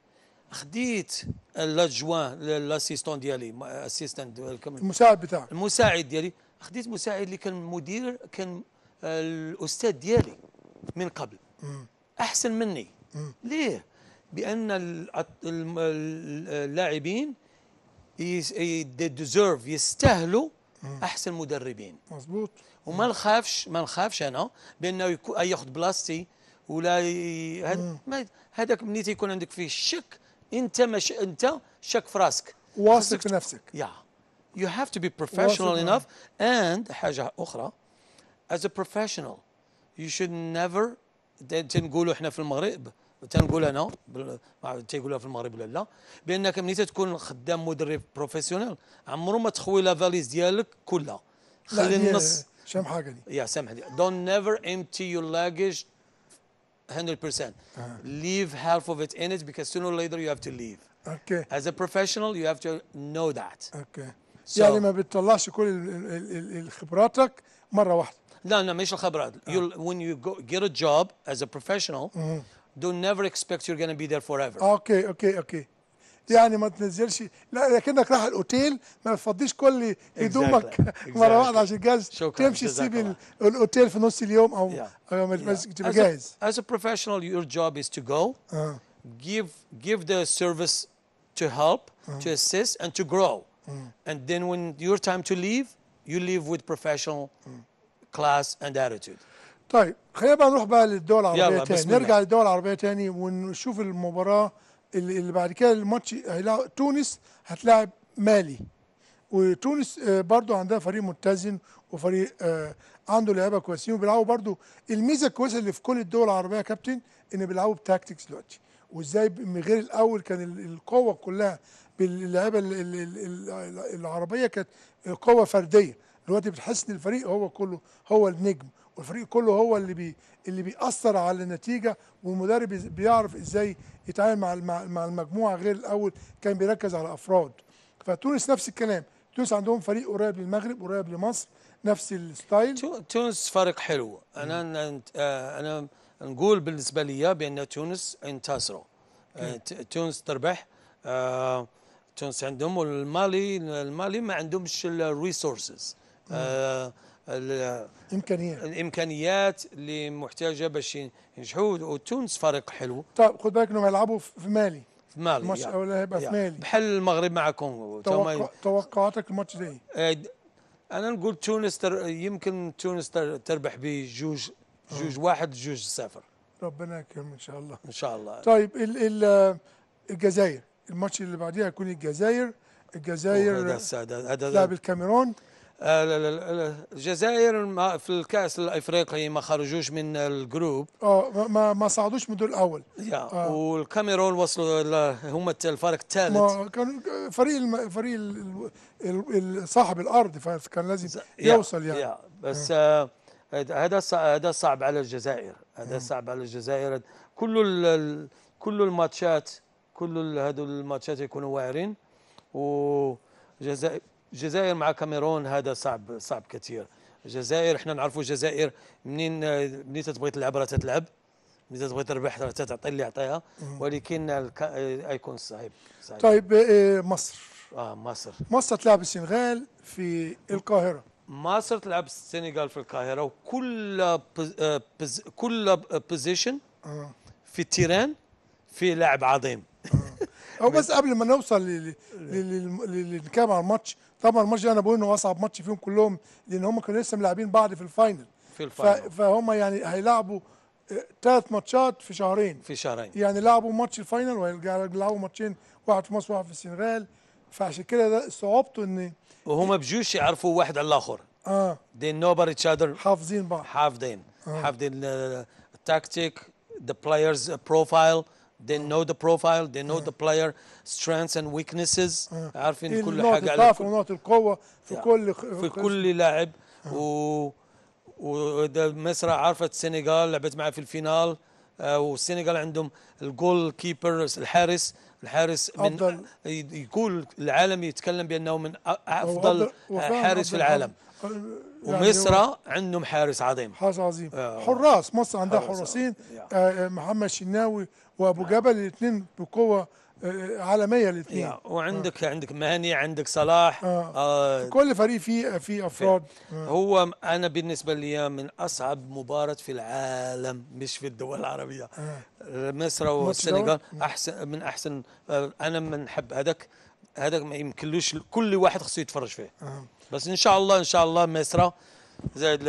خديت لاجوان لاسيستون ديالي اسيستنت المساعد بتاعك المساعد ديالي خديت مساعد اللي كان مدير كان آه، الاستاذ ديالي من قبل احسن مني ليه بان اللاعبين ديزيرف يستاهلوا احسن مدربين مظبوط وما نخافش ما نخافش انا بانه ياخذ بلاصتي ولا هذاك ملي تيكون عندك فيه الشك انت مش انت شك في راسك واثق في نفسك يا يو هاف تو بي بروفيشنال انف اند حاجه اخرى از ا بروفيشنال يو شود نيفر تنقولوا احنا في المغرب تنقول انا ما تيقولها في المغرب ولا لا بانك ملي تكون خدام مدرب بروفيسيونيل عمرو ما تخوي لا فاليز ديالك كلها خلي النص شام حاجه دي يا سامحني دونت نيفر امتي يور لاجج 100% ليف هاف اوف ات ان ات in سون اور sooner يو هاف تو ليف اوكي از ا بروفيشنال يو هاف تو نو ذات اوكي يعني ما بتطلعش كل خبراتك مره واحده لا لا مش الخبرات آه. uh -huh. when you go get a job as don't never expect you're going to be there forever Okay, okay, okay. يعني ما تنزلش لا لكنك راح الاوتيل ما تفضيش كل هدومك exactly. مره واحده عشان جاهز تمشي تسيب الاوتيل في نص اليوم او yeah. أو yeah. تبقى جاهز as a professional your job is to go uh. give give the service to help uh. to assist and to grow uh. and then when your time to leave you leave with professional uh. class and attitude طيب خلينا بقى نروح بقى للدول العربية تاني نرجع للدول العربية تاني ونشوف المباراة اللي, بعد كده الماتش تونس هتلاعب مالي وتونس آه، برضو عندها فريق متزن وفريق آه، عنده لعيبه كويسين وبيلعبوا برضو الميزه الكويسه اللي في كل الدول العربيه يا كابتن ان بيلعبوا بتاكتكس دلوقتي وازاي من غير الاول كان القوه كلها باللعيبه العربيه كانت آه، قوه فرديه دلوقتي بتحس ان الفريق هو كله هو النجم والفريق كله هو اللي بي اللي بيأثر على النتيجه والمدرب بيعرف ازاي يتعامل مع مع المجموعه غير الاول كان بيركز على افراد فتونس نفس الكلام تونس عندهم فريق قريب للمغرب قريب لمصر نفس الستايل تونس فريق حلو انا آه، انا نقول بالنسبه لي بان تونس انتصروا آه، تونس تربح آه، تونس عندهم والمالي المالي ما عندهمش الريسورسز آه الامكانيات الامكانيات اللي محتاجه باش ينجحوا وتونس فريق حلو طيب خد بالك انهم يلعبوا في مالي في مالي الماتش يعني. هيبقى يعني. في مالي بحل المغرب مع كونغو توقع... توقعاتك الماتش ده آه، ايه؟ انا نقول تونس تر... يمكن تونس تر... تربح بجوج آه. جوج واحد جوج صفر ربنا يكرم ان شاء الله ان شاء الله طيب ال... ال... الجزائر الماتش اللي بعديها هيكون الجزائر الجزائر هذا هذا لعب الكاميرون الجزائر في الكاس الافريقي ما خرجوش من الجروب اه ما ما صعدوش من الدور الاول يا آه. والكاميرون وصلوا هما الفريق الثالث كان فريق الم... فريق ال... صاحب الارض فكان لازم يوصل يعني يا. بس آه. آه، هذا هذا صعب على الجزائر هذا آه. صعب على الجزائر كل ال... كل الماتشات كل هذو الماتشات يكونوا واعرين وجزائر الجزائر مع كاميرون هذا صعب صعب كثير الجزائر احنا نعرفوا الجزائر منين منين تبغي تلعب راه تتلعب منين تبغي تربح راه تعطي اللي يعطيها ولكن ايكون صعيب صعيب طيب إيه، إيه، مصر اه مصر مصر تلعب السنغال في القاهره مصر تلعب السنغال في القاهره وكل بز آه، كل بوزيشن آه. في التيران في لاعب عظيم آه. هو بس قبل ما نوصل للكلام على الماتش طبعا الماتش ده انا بقول انه اصعب ماتش فيهم كلهم لان هم كانوا لسه ملاعبين بعض في الفاينل في الفاينل فهم يعني هيلعبوا ثلاث آه، ماتشات في شهرين في شهرين يعني لعبوا ماتش الفاينل ويلعبوا ماتشين واحد في مصر وواحد في السنغال فعشان كده ده صعوبته ان وهما بجوش يعرفوا واحد على الاخر اه دي know اتش اذر حافظين بعض حافظين آه. حافظين التكتيك ذا بلايرز بروفايل they know the profile they know the player strengths and weaknesses عارفين إيه كل حاجه على الضعف ونقط القوه في كل في كل لاعب و وده مصر عارفه السنغال لعبت معاه في الفينال آه، والسنغال عندهم الجول كيبر الحارس الحارس من يقول العالم يتكلم بانه من افضل آه، حارس في العالم يعني ومصر عندهم حارس عظيم حارس عظيم آه. حراس مصر عندها حراسين محمد شناوي وابو جبل الاثنين بقوه آه، آه، عالميه الاثنين وعندك آه. عندك مهني عندك صلاح آه. آه. كل فريق فيه فيه افراد آه. هو انا بالنسبه لي من اصعب مباراه في العالم مش في الدول العربيه آه. مصر والسنغال آه. احسن من احسن آه انا حب هذاك هذاك ما يمكنلوش كل واحد خصو يتفرج فيه آه. بس ان شاء الله ان شاء الله مصر زائد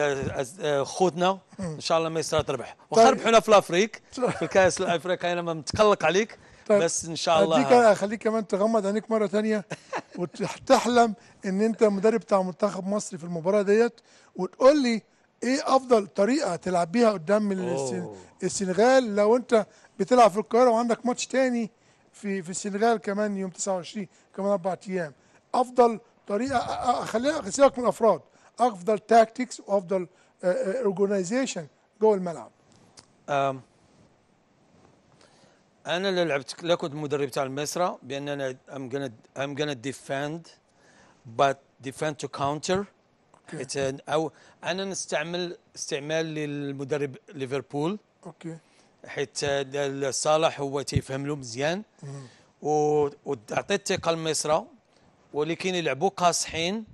آه، خوتنا ان شاء الله ما يصير تربح طيب. وخربحونا في الافريك طيب. في الكاس الافريقي انا ما متقلق عليك طيب بس ان شاء الله خليك خليك كمان تغمض عينيك مره ثانيه وتحلم ان انت مدرب بتاع منتخب مصر في المباراه ديت وتقول لي ايه افضل طريقه تلعب بيها قدام السنغال لو انت بتلعب في القاهره وعندك ماتش تاني في في السنغال كمان يوم 29 كمان اربع ايام افضل طريقه خلينا سيبك من الافراد افضل تاكتكس وافضل اورجنايزيشن جوه الملعب انا اللي لعبت لا كنت مدرب تاع المسرة بان انا ام جن ام جن defend بات defend تو كاونتر او انا نستعمل استعمال للمدرب ليفربول اوكي حيت آه، صالح هو تيفهم له مزيان وعطيت الثقه لمصرى ولكن يلعبوا قاصحين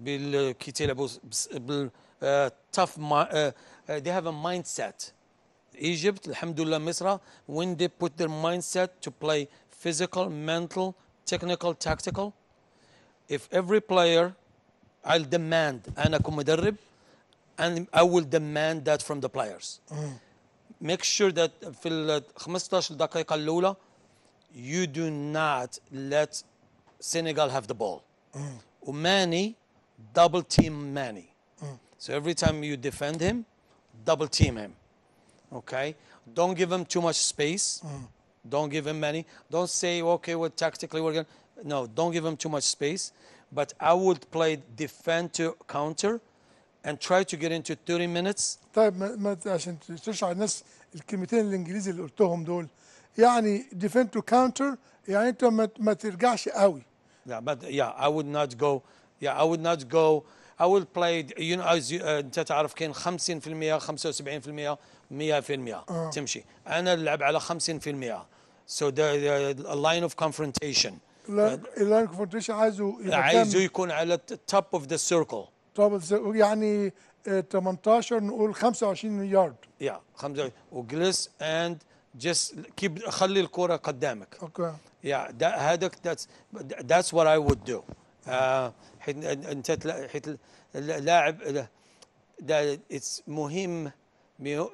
بالكتاب بالتف uh, uh, uh, they have a mindset Egypt alhamdulillah Misra when they put their mindset to play physical mental technical tactical if every player I'll demand أنا كمدرب and I will demand that from the players mm. make sure that في ال 15 دقيقة الأولى you do not let Senegal have the ball وماني mm double team Manny. Mm. So every time you defend him, double team him. Okay? Don't give him too much space. Mm. Don't give him many. Don't say, okay, well, tactically we're going to. No, don't give him too much space. But I would play defend to counter and try to get into 30 minutes. طيب ما, عشان تشرح الناس الكلمتين الانجليزي اللي قلتهم دول يعني defend to counter يعني انت ما, ما ترجعش قوي. Yeah, but yeah, I would not go yeah, I would not go. I will play. You know, as you, uh, أنت تعرف كاين 50% 75% 100% uh. تمشي. أنا نلعب على 50%. So the, the line of confrontation. اللاين كونفرنتيشن عايزه عايزه يكون على التوب اوف ذا سيركل توب يعني 18 نقول 25 يارد يا 25 وجلس اند جس كيب خلي الكرة قدامك اوكي يا هذاك ذاتس ذاتس وات اي وود دو حيث انت حيث اللاعب مهم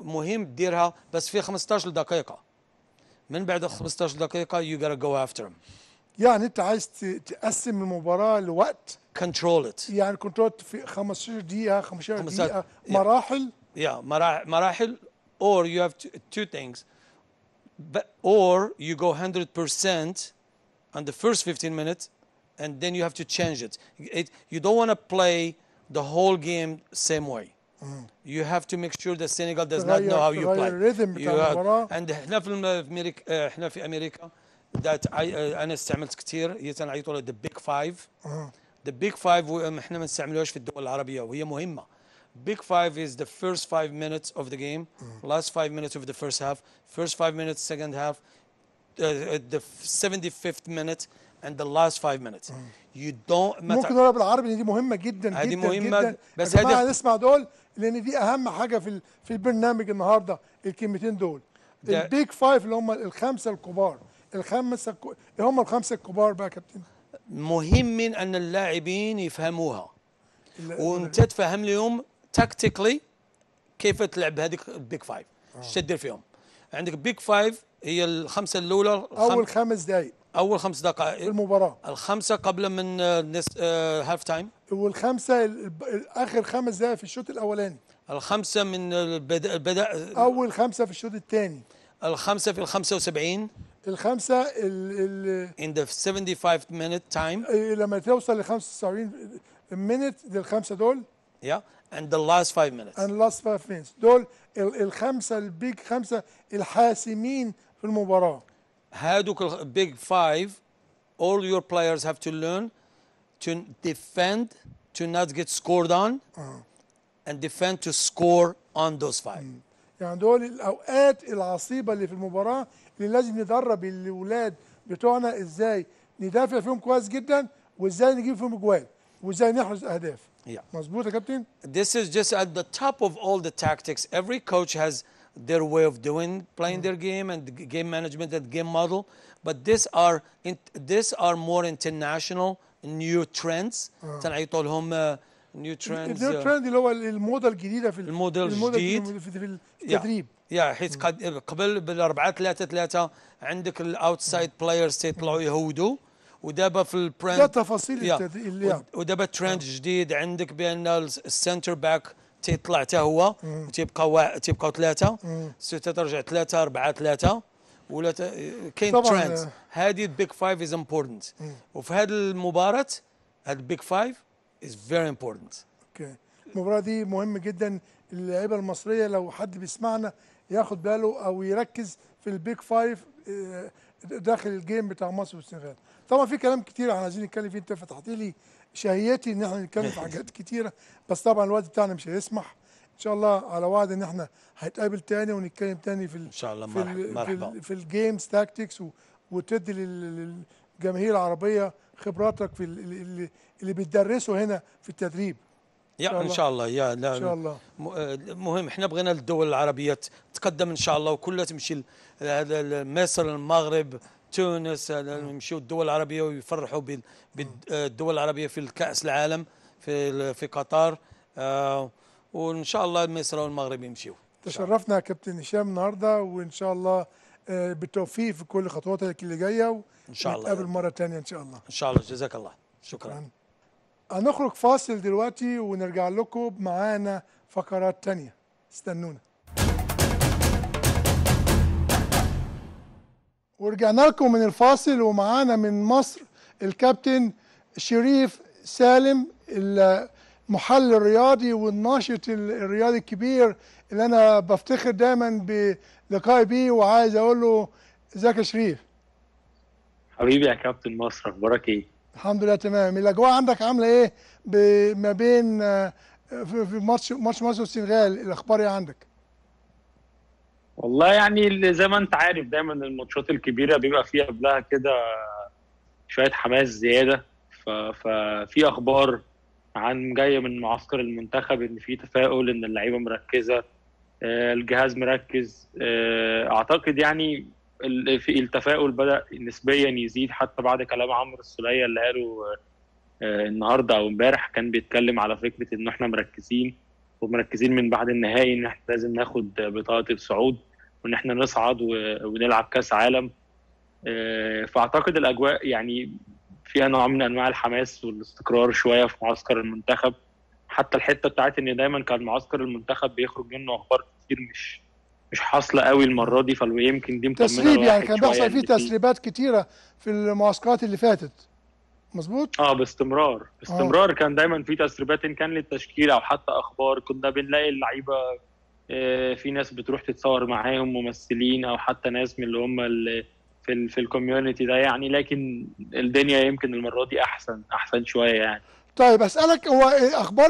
مهم ديرها بس في 15 دقيقه من بعد 15 دقيقه يو gotta جو افتر يعني انت عايز تقسم المباراه لوقت كنترول ات يعني كنترول في 15 دقيقه 15 دقيقه مراحل يا yeah. yeah. مراحل or you have two things but, or you go 100% on the first 15 minutes and then you have to change it. it you don't want to play the whole game same way. Mm. You have to make sure that Senegal does not know how you play. You are, and احنا في امريكا احنا في امريكا that I, uh, انا استعملت كثير هي تنعيطوا لها ذا بيج فايف ذا بيج فايف احنا ما نستعملوهاش في الدول العربيه وهي مهمه Big five is the first five minutes of the game, mm. last five minutes of the first half, first five minutes, second half, uh, uh the 75th minute, and the last five minutes you don't ممكن اقولها بالعربي ان دي مهمه جدا دي مهمة جدا بس يا نسمع دول لان دي اهم حاجه في في البرنامج النهارده الكلمتين دول البيج فايف اللي هم الخمسه الكبار الخمسه هم الخمسه الكبار بقى يا كابتن مهم ان اللاعبين يفهموها وانت تفهم لهم تكتيكلي كيف تلعب هذيك البيج فايف ايش آه. تدير فيهم عندك بيج فايف هي الخمسه الاولى اول خمس دقائق اول خمس دقائق المباراه الخمسه قبل من نس... آه هاف آه، تايم والخمسه ال... اخر خمس دقائق في الشوط الاولاني الخمسه من البدا بدا اول خمسه في الشوط الثاني الخمسه في ال 75 الخمسه ال ال in the 75 minute time إيه، لما توصل ل 75 minute للخمسه دول يا اند ذا لاست 5 minutes اند لاست 5 minutes دول الخمسه البيج خمسه الحاسمين في المباراه هادوك big five all your players have to learn to defend to not get scored on uh-huh. and defend to score on those five مم. Mm. يعني دول الاوقات العصيبه اللي في المباراه اللي لازم ندرب الاولاد بتوعنا ازاي ندافع فيهم كويس جدا وازاي نجيب فيهم اجوال وازاي نحرز اهداف yeah. مظبوط يا كابتن This is just at the top of all the tactics every coach has their way of doing playing mm. their game and game management and game model. But these are in, these are more international new trends آه. تنعيطوا لهم آه، new trends new آه، trend اللي هو الموضه الجديده في الموضه الجديد في التدريب يا حيث قبل بالاربعه ثلاثه ثلاثه عندك الاوتسايد بلايرز تيطلعوا يهودوا ودابا في البراند لا تفاصيل التدريب ودابا ترند جديد عندك بان السنتر باك تيطلع حتى هو وتيبقى تيبقاو ثلاثه ترجع ثلاثه اربعه ثلاثه ولا كاين ترند هذه البيك فايف از امبورتنت وفي هذه المباراه هذا البيك فايف از فيري امبورتنت اوكي المباراه دي مهمه جدا اللعيبه المصريه لو حد بيسمعنا ياخد باله او يركز في البيك فايف آه، داخل الجيم بتاع مصر والسنغال طبعا في كلام كتير احنا عايزين نتكلم فيه انت فتحت لي شهيتي ان احنا نتكلم في حاجات كتيره بس طبعا الوقت بتاعنا مش هيسمح ان شاء الله على وعد ان احنا هنتقابل تاني ونتكلم تاني في ان شاء الله في مرحب. مرحب. في, في الجيمز تاكتكس وتدي للجماهير العربيه خبراتك في اللي, اللي بتدرسه هنا في التدريب يا ان شاء الله يا ان شاء الله المهم آه، احنا بغينا الدول العربيه تقدم ان شاء الله وكلها تمشي آه، مصر المغرب تونس نمشيو نعم. الدول العربيه ويفرحوا بالدول نعم. العربيه في الكاس العالم في في قطر آه، وان شاء الله مصر والمغرب يمشيو تشرفنا كابتن هشام النهارده وان شاء الله آه، بالتوفيق في كل خطواتك اللي جايه ان شاء الله نتقابل مره ثانيه ان شاء الله ان شاء الله جزاك الله شكرا, هنخرج فاصل دلوقتي ونرجع لكم معانا فقرات ثانيه استنونا ورجعنا لكم من الفاصل ومعانا من مصر الكابتن شريف سالم المحلل الرياضي والناشط الرياضي الكبير اللي انا بفتخر دايما بلقائي بيه وعايز اقول له ازيك يا شريف حبيبي يا كابتن مصر اخبارك ايه الحمد لله تمام الاجواء عندك عامله ايه ما بين آه، في ماتش ماتش مصر والسنغال الاخبار ايه عندك والله يعني زي ما انت عارف دايما الماتشات الكبيره بيبقى فيها قبلها كده شويه حماس زياده ففي اخبار عن جايه من معسكر المنتخب ان في تفاؤل ان اللعيبه مركزه آه، الجهاز مركز آه، اعتقد يعني التفاؤل بدا نسبيا يزيد حتى بعد كلام عمرو السوليه اللي قاله آه، النهارده او امبارح كان بيتكلم على فكره ان احنا مركزين ومركزين من بعد النهائي ان احنا لازم ناخد بطاقه الصعود وان احنا نصعد ونلعب كاس عالم آه، فاعتقد الاجواء يعني فيها نوع من انواع الحماس والاستقرار شويه في معسكر المنتخب حتى الحته بتاعت ان دايما كان معسكر المنتخب بيخرج منه اخبار كتير مش مش حاصله قوي المره دي فيمكن إيه دي تسريب يعني كان بيحصل فيه تسريبات كتيره في المعسكرات اللي فاتت مظبوط اه باستمرار باستمرار آه. كان دايما في تسريبات ان كان للتشكيل او حتى اخبار كنا بنلاقي اللعيبه آه، في ناس بتروح تتصور معاهم ممثلين او حتى ناس من اللي هم في في الكوميونتي ده يعني لكن الدنيا يمكن المره دي احسن احسن شويه يعني طيب اسالك هو اخبار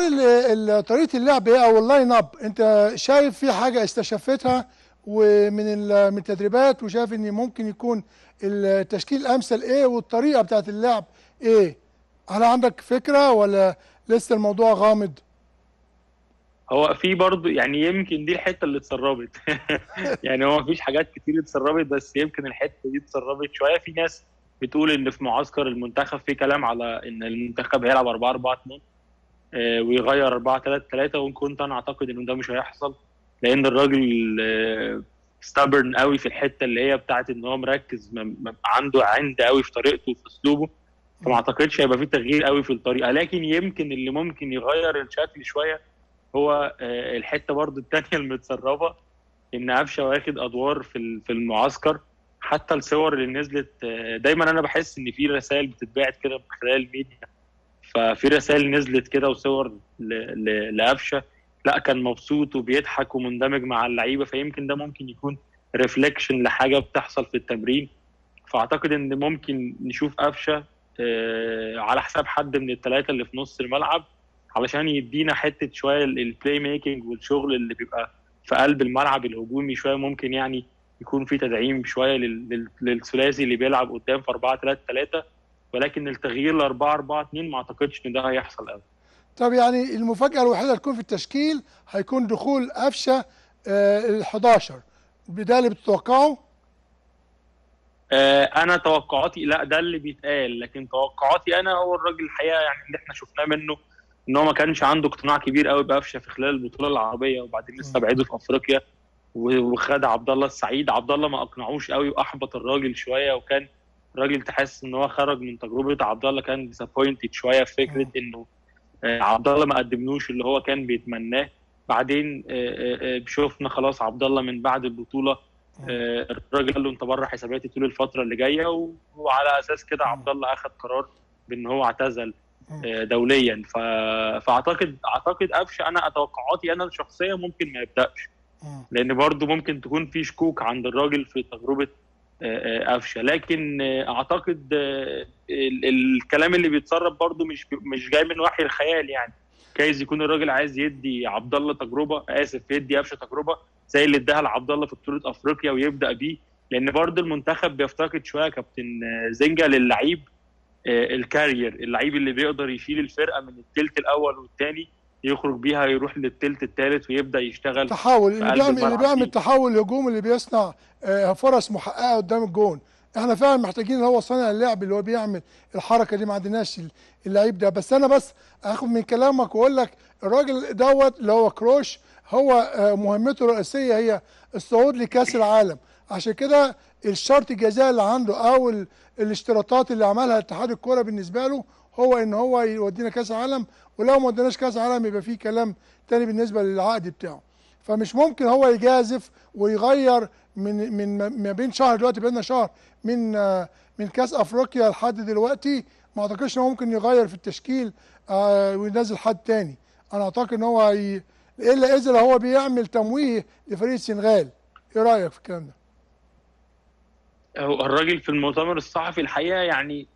طريقه اللعب ايه او اللاين اب انت شايف في حاجه استشفتها ومن من التدريبات وشايف ان ممكن يكون التشكيل الامثل ايه والطريقه بتاعت اللعب ايه هل عندك فكره ولا لسه الموضوع غامض هو في برضه يعني يمكن دي الحته اللي اتسربت يعني هو مفيش حاجات كتير اتسربت بس يمكن الحته دي اتسربت شويه في ناس بتقول ان في معسكر المنتخب في كلام على ان المنتخب هيلعب 4 4 2 ويغير 4 3 3 وان كنت انا اعتقد ان ده مش هيحصل لان الراجل ستابرن آه، قوي في الحته اللي هي بتاعت ان هو مركز عنده عند قوي في طريقته وفي اسلوبه فما اعتقدش هيبقى في تغيير قوي في الطريقه لكن يمكن اللي ممكن يغير الشكل شويه هو آه، الحته برضو الثانيه المتسربه ان قفشه واخد ادوار في في المعسكر حتى الصور اللي نزلت آه، دايما انا بحس ان في رسائل بتتبعت كده من خلال الميديا ففي رسائل نزلت كده وصور لقفشه لا كان مبسوط وبيضحك ومندمج مع اللعيبه فيمكن ده ممكن يكون ريفليكشن لحاجه بتحصل في التمرين فاعتقد ان ممكن نشوف قفشه آه، على حساب حد من الثلاثه اللي في نص الملعب علشان يدينا حته شويه البلاي ميكنج والشغل اللي بيبقى في قلب الملعب الهجومي شويه ممكن يعني يكون في تدعيم شويه للثلاثي اللي بيلعب قدام في 4 3 3 ولكن التغيير ل 4 4 2 ما اعتقدش ان ده هيحصل قوي. طب يعني المفاجاه الوحيده تكون في التشكيل هيكون دخول قفشه آه، ال 11 ده اللي بتتوقعه؟ آه انا توقعاتي لا ده اللي بيتقال لكن توقعاتي انا هو الراجل الحقيقه يعني اللي احنا شفناه منه ان هو ما كانش عنده اقتناع كبير قوي بقفشه في خلال البطوله العربيه وبعدين لسه بعيده في افريقيا وخد عبد الله السعيد عبد الله ما اقنعوش قوي واحبط الراجل شويه وكان الراجل تحس ان هو خرج من تجربه عبد الله كان ديسابوينتد شويه في فكره انه آه، عبد الله ما قدملوش اللي هو كان بيتمناه بعدين آه، آه، شفنا خلاص عبد الله من بعد البطوله الراجل قال له انت بره حساباتي طول الفتره اللي جايه وعلى اساس كده عبد الله اخذ قرار بان هو اعتزل آه، دوليا فاعتقد اعتقد قفشه انا توقعاتي انا الشخصيه ممكن ما يبداش لان برضو ممكن تكون في شكوك عند الراجل في تجربه قفشه آه، آه، لكن اعتقد الكلام اللي بيتسرب برضو مش مش جاي من وحي الخيال يعني كايز يكون الراجل عايز يدي عبد الله تجربه اسف يدي قفشه تجربه زي اللي اداها لعبد الله في بطوله افريقيا ويبدا بيه لان برضو المنتخب بيفتقد شويه كابتن زنجا للعيب آه، الكارير اللعيب اللي بيقدر يشيل الفرقه من الثلث الاول والثاني يخرج بيها يروح للثلث الثالث ويبدا يشتغل تحول اللي بيعمل اللي بيعمل تحول هجوم اللي بيصنع آه، فرص محققه قدام الجون احنا فعلا محتاجين اللي هو صانع اللعب اللي هو بيعمل الحركه دي ما عندناش اللعيب ده بس انا بس هاخد من كلامك واقول لك الراجل دوت اللي هو كروش هو آه، مهمته الرئيسيه هي الصعود لكاس العالم عشان كده الشرط الجزاء اللي عنده او الاشتراطات اللي عملها اتحاد الكوره بالنسبه له هو ان هو يودينا كاس العالم ولو ما وديناش كاس عالم يبقى في كلام تاني بالنسبه للعقد بتاعه فمش ممكن هو يجازف ويغير من من ما بين شهر دلوقتي بقالنا شهر من آه، من كاس افريقيا لحد دلوقتي ما اعتقدش ان هو ممكن يغير في التشكيل آه، وينزل حد تاني انا اعتقد ان هو الا اذا هو بيعمل تمويه لفريق السنغال ايه رايك في الكلام ده؟ هو الراجل في المؤتمر الصحفي الحقيقه يعني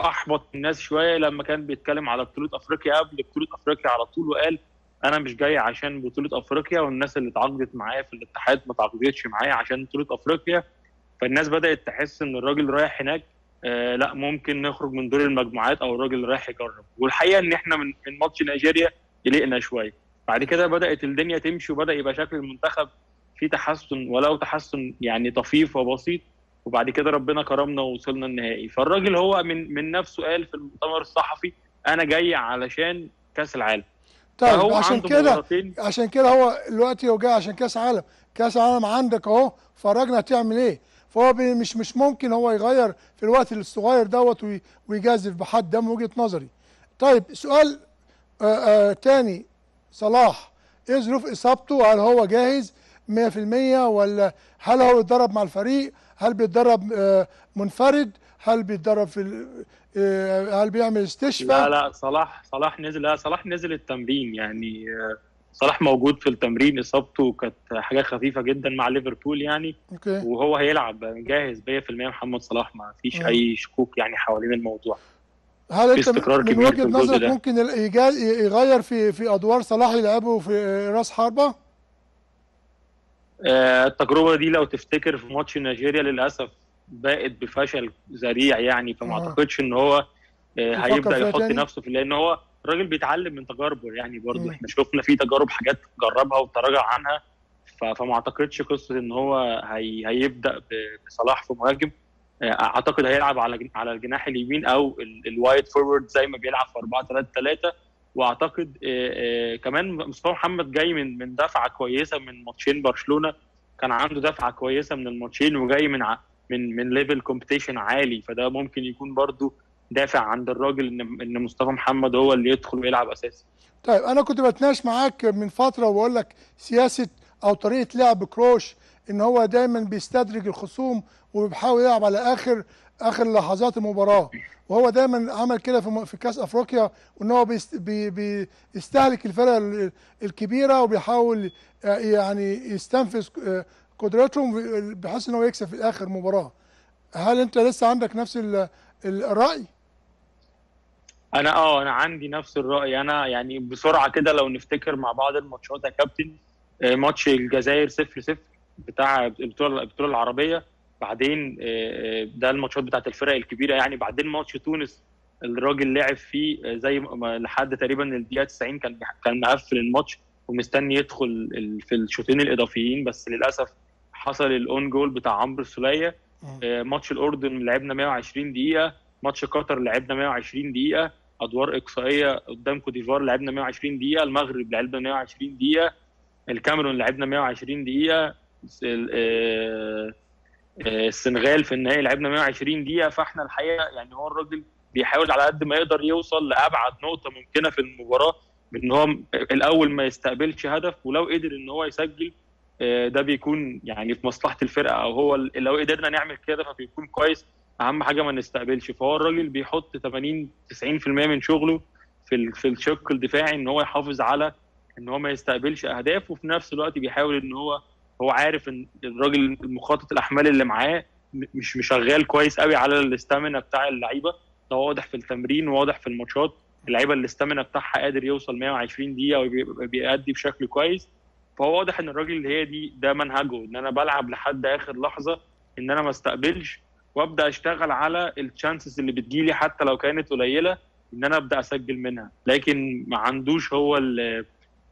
احبط الناس شويه لما كان بيتكلم على بطوله افريقيا قبل بطوله افريقيا على طول وقال انا مش جاي عشان بطوله افريقيا والناس اللي اتعاقدت معايا في الاتحاد ما تعاقدتش معايا عشان بطوله افريقيا فالناس بدات تحس ان الراجل رايح هناك آه لا ممكن نخرج من دور المجموعات او الراجل رايح يجرب والحقيقه ان احنا من من ماتش نيجيريا قلقنا شويه بعد كده بدات الدنيا تمشي وبدا يبقى شكل المنتخب في تحسن ولو تحسن يعني طفيف وبسيط وبعد كده ربنا كرمنا ووصلنا النهائي فالراجل هو من من نفسه قال في المؤتمر الصحفي انا جاي علشان كاس العالم طيب عشان كده عشان كده هو دلوقتي هو جاي عشان كاس عالم كاس عالم عندك اهو فرجنا تعمل ايه فهو مش مش ممكن هو يغير في الوقت الصغير دوت ويجازف بحد ده من وجهه نظري طيب سؤال آآ آآ تاني صلاح ايه ظروف اصابته هل هو جاهز 100% ولا هل هو بيتدرب مع الفريق هل بيتدرب آه، منفرد هل بيتدرب في آه، هل بيعمل استشفاء لا لا صلاح صلاح نزل لا صلاح نزل التمرين يعني آه، صلاح موجود في التمرين اصابته كانت حاجه خفيفه جدا مع ليفربول يعني أوكي. وهو هيلعب جاهز 100% محمد صلاح ما فيش اي شكوك يعني حوالين الموضوع هل انت من وجهه نظرك ممكن يغير في في ادوار صلاح يلعبه في راس حربه؟ آه، التجربه دي لو تفتكر في ماتش نيجيريا للاسف بقت بفشل ذريع يعني فما آه. اعتقدش ان هو آه، هيبدا يحط يعني؟ نفسه في لان هو الراجل بيتعلم من تجاربه يعني برضه احنا شفنا في تجارب حاجات جربها وتراجع عنها فما اعتقدش قصه ان هو هي هيبدا بصلاح في مهاجم اعتقد هيلعب على على الجناح اليمين او الوايد فورورد زي ما بيلعب في 4 3 3 واعتقد آه، آه، كمان مصطفى محمد جاي من من دفعه كويسه من ماتشين برشلونه كان عنده دفعه كويسه من الماتشين وجاي من من من ليفل كومبيتيشن عالي فده ممكن يكون برضو دافع عند الراجل ان ان مصطفى محمد هو اللي يدخل ويلعب اساسي. طيب انا كنت بتناقش معاك من فتره وبقول لك سياسه او طريقه لعب كروش ان هو دايما بيستدرج الخصوم وبيحاول يلعب على اخر اخر لحظات المباراه وهو دايما عمل كده في في كاس افريقيا وان هو بيستهلك الفرق الكبيره وبيحاول آه، يعني يستنفذ آه، قدراتهم بحيث ان هو يكسب في اخر مباراه هل انت لسه عندك نفس الراي انا اه انا عندي نفس الراي انا يعني بسرعه كده لو نفتكر مع بعض الماتشات يا كابتن آه، ماتش الجزائر 0 0 بتاع البطوله البطوله العربيه بعدين آه، آه، ده الماتشات بتاعت الفرق الكبيره يعني بعدين ماتش تونس الراجل لعب فيه آه، زي لحد تقريبا الدقيقه 90 كان كان مقفل الماتش ومستني يدخل في الشوطين الاضافيين بس للاسف حصل الاون جول بتاع عمرو السوليه ماتش الاردن لعبنا 120 دقيقه ماتش قطر لعبنا 120 دقيقه ادوار اقصائيه قدام كوديفار لعبنا 120 دقيقه المغرب لعبنا 120 دقيقه الكاميرون لعبنا 120 دقيقه آه، آه، السنغال في النهائي لعبنا 120 دقيقه فاحنا الحقيقه يعني هو الراجل بيحاول على قد ما يقدر يوصل لابعد نقطه ممكنه في المباراه ان هو الاول ما يستقبلش هدف ولو قدر ان هو يسجل آه، ده بيكون يعني في مصلحه الفرقه او هو لو قدرنا نعمل كده فبيكون كويس اهم حاجه ما نستقبلش فهو الراجل بيحط 80 90% من شغله في في الشق الدفاعي ان هو يحافظ على ان هو ما يستقبلش اهداف وفي نفس الوقت بيحاول ان هو هو عارف ان الراجل المخطط الاحمال اللي معاه مش مشغال كويس قوي على الاستامنا بتاع اللعيبه ده واضح في التمرين واضح في الماتشات اللعيبه اللي بتاعها قادر يوصل 120 دقيقه وبيأدي بشكل كويس فهو واضح ان الراجل اللي هي دي ده منهجه ان انا بلعب لحد اخر لحظه ان انا ما استقبلش وابدا اشتغل على التشانسز اللي بتجيلي حتى لو كانت قليله ان انا ابدا اسجل منها لكن ما عندوش هو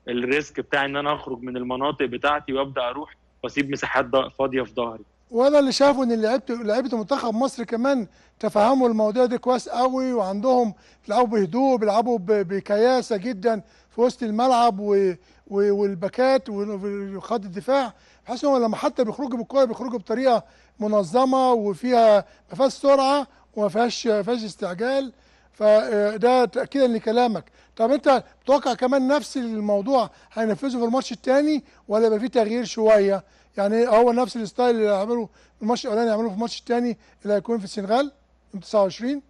الريسك بتاع ان انا اخرج من المناطق بتاعتي وابدا اروح واسيب مساحات فاضيه في ظهري وانا اللي شايفه ان لعيبه لعيبه منتخب مصر كمان تفهموا المواضيع دي كويس قوي وعندهم بيلعبوا بهدوء بيلعبوا بكياسه جدا في وسط الملعب و... و... والباكات وخط الدفاع بحيث ان لما حتى بيخرجوا بالكوره بيخرجوا بطريقه منظمه وفيها ما فيهاش سرعه وما فيهاش فيهاش استعجال فده تاكيدا لكلامك طب انت متوقع كمان نفس الموضوع هينفذه في الماتش الثاني ولا يبقى في تغيير شويه يعني إيه هو نفس الستايل اللي عمله في الماتش الاولاني يعمله في الماتش الثاني اللي هيكون في السنغال 29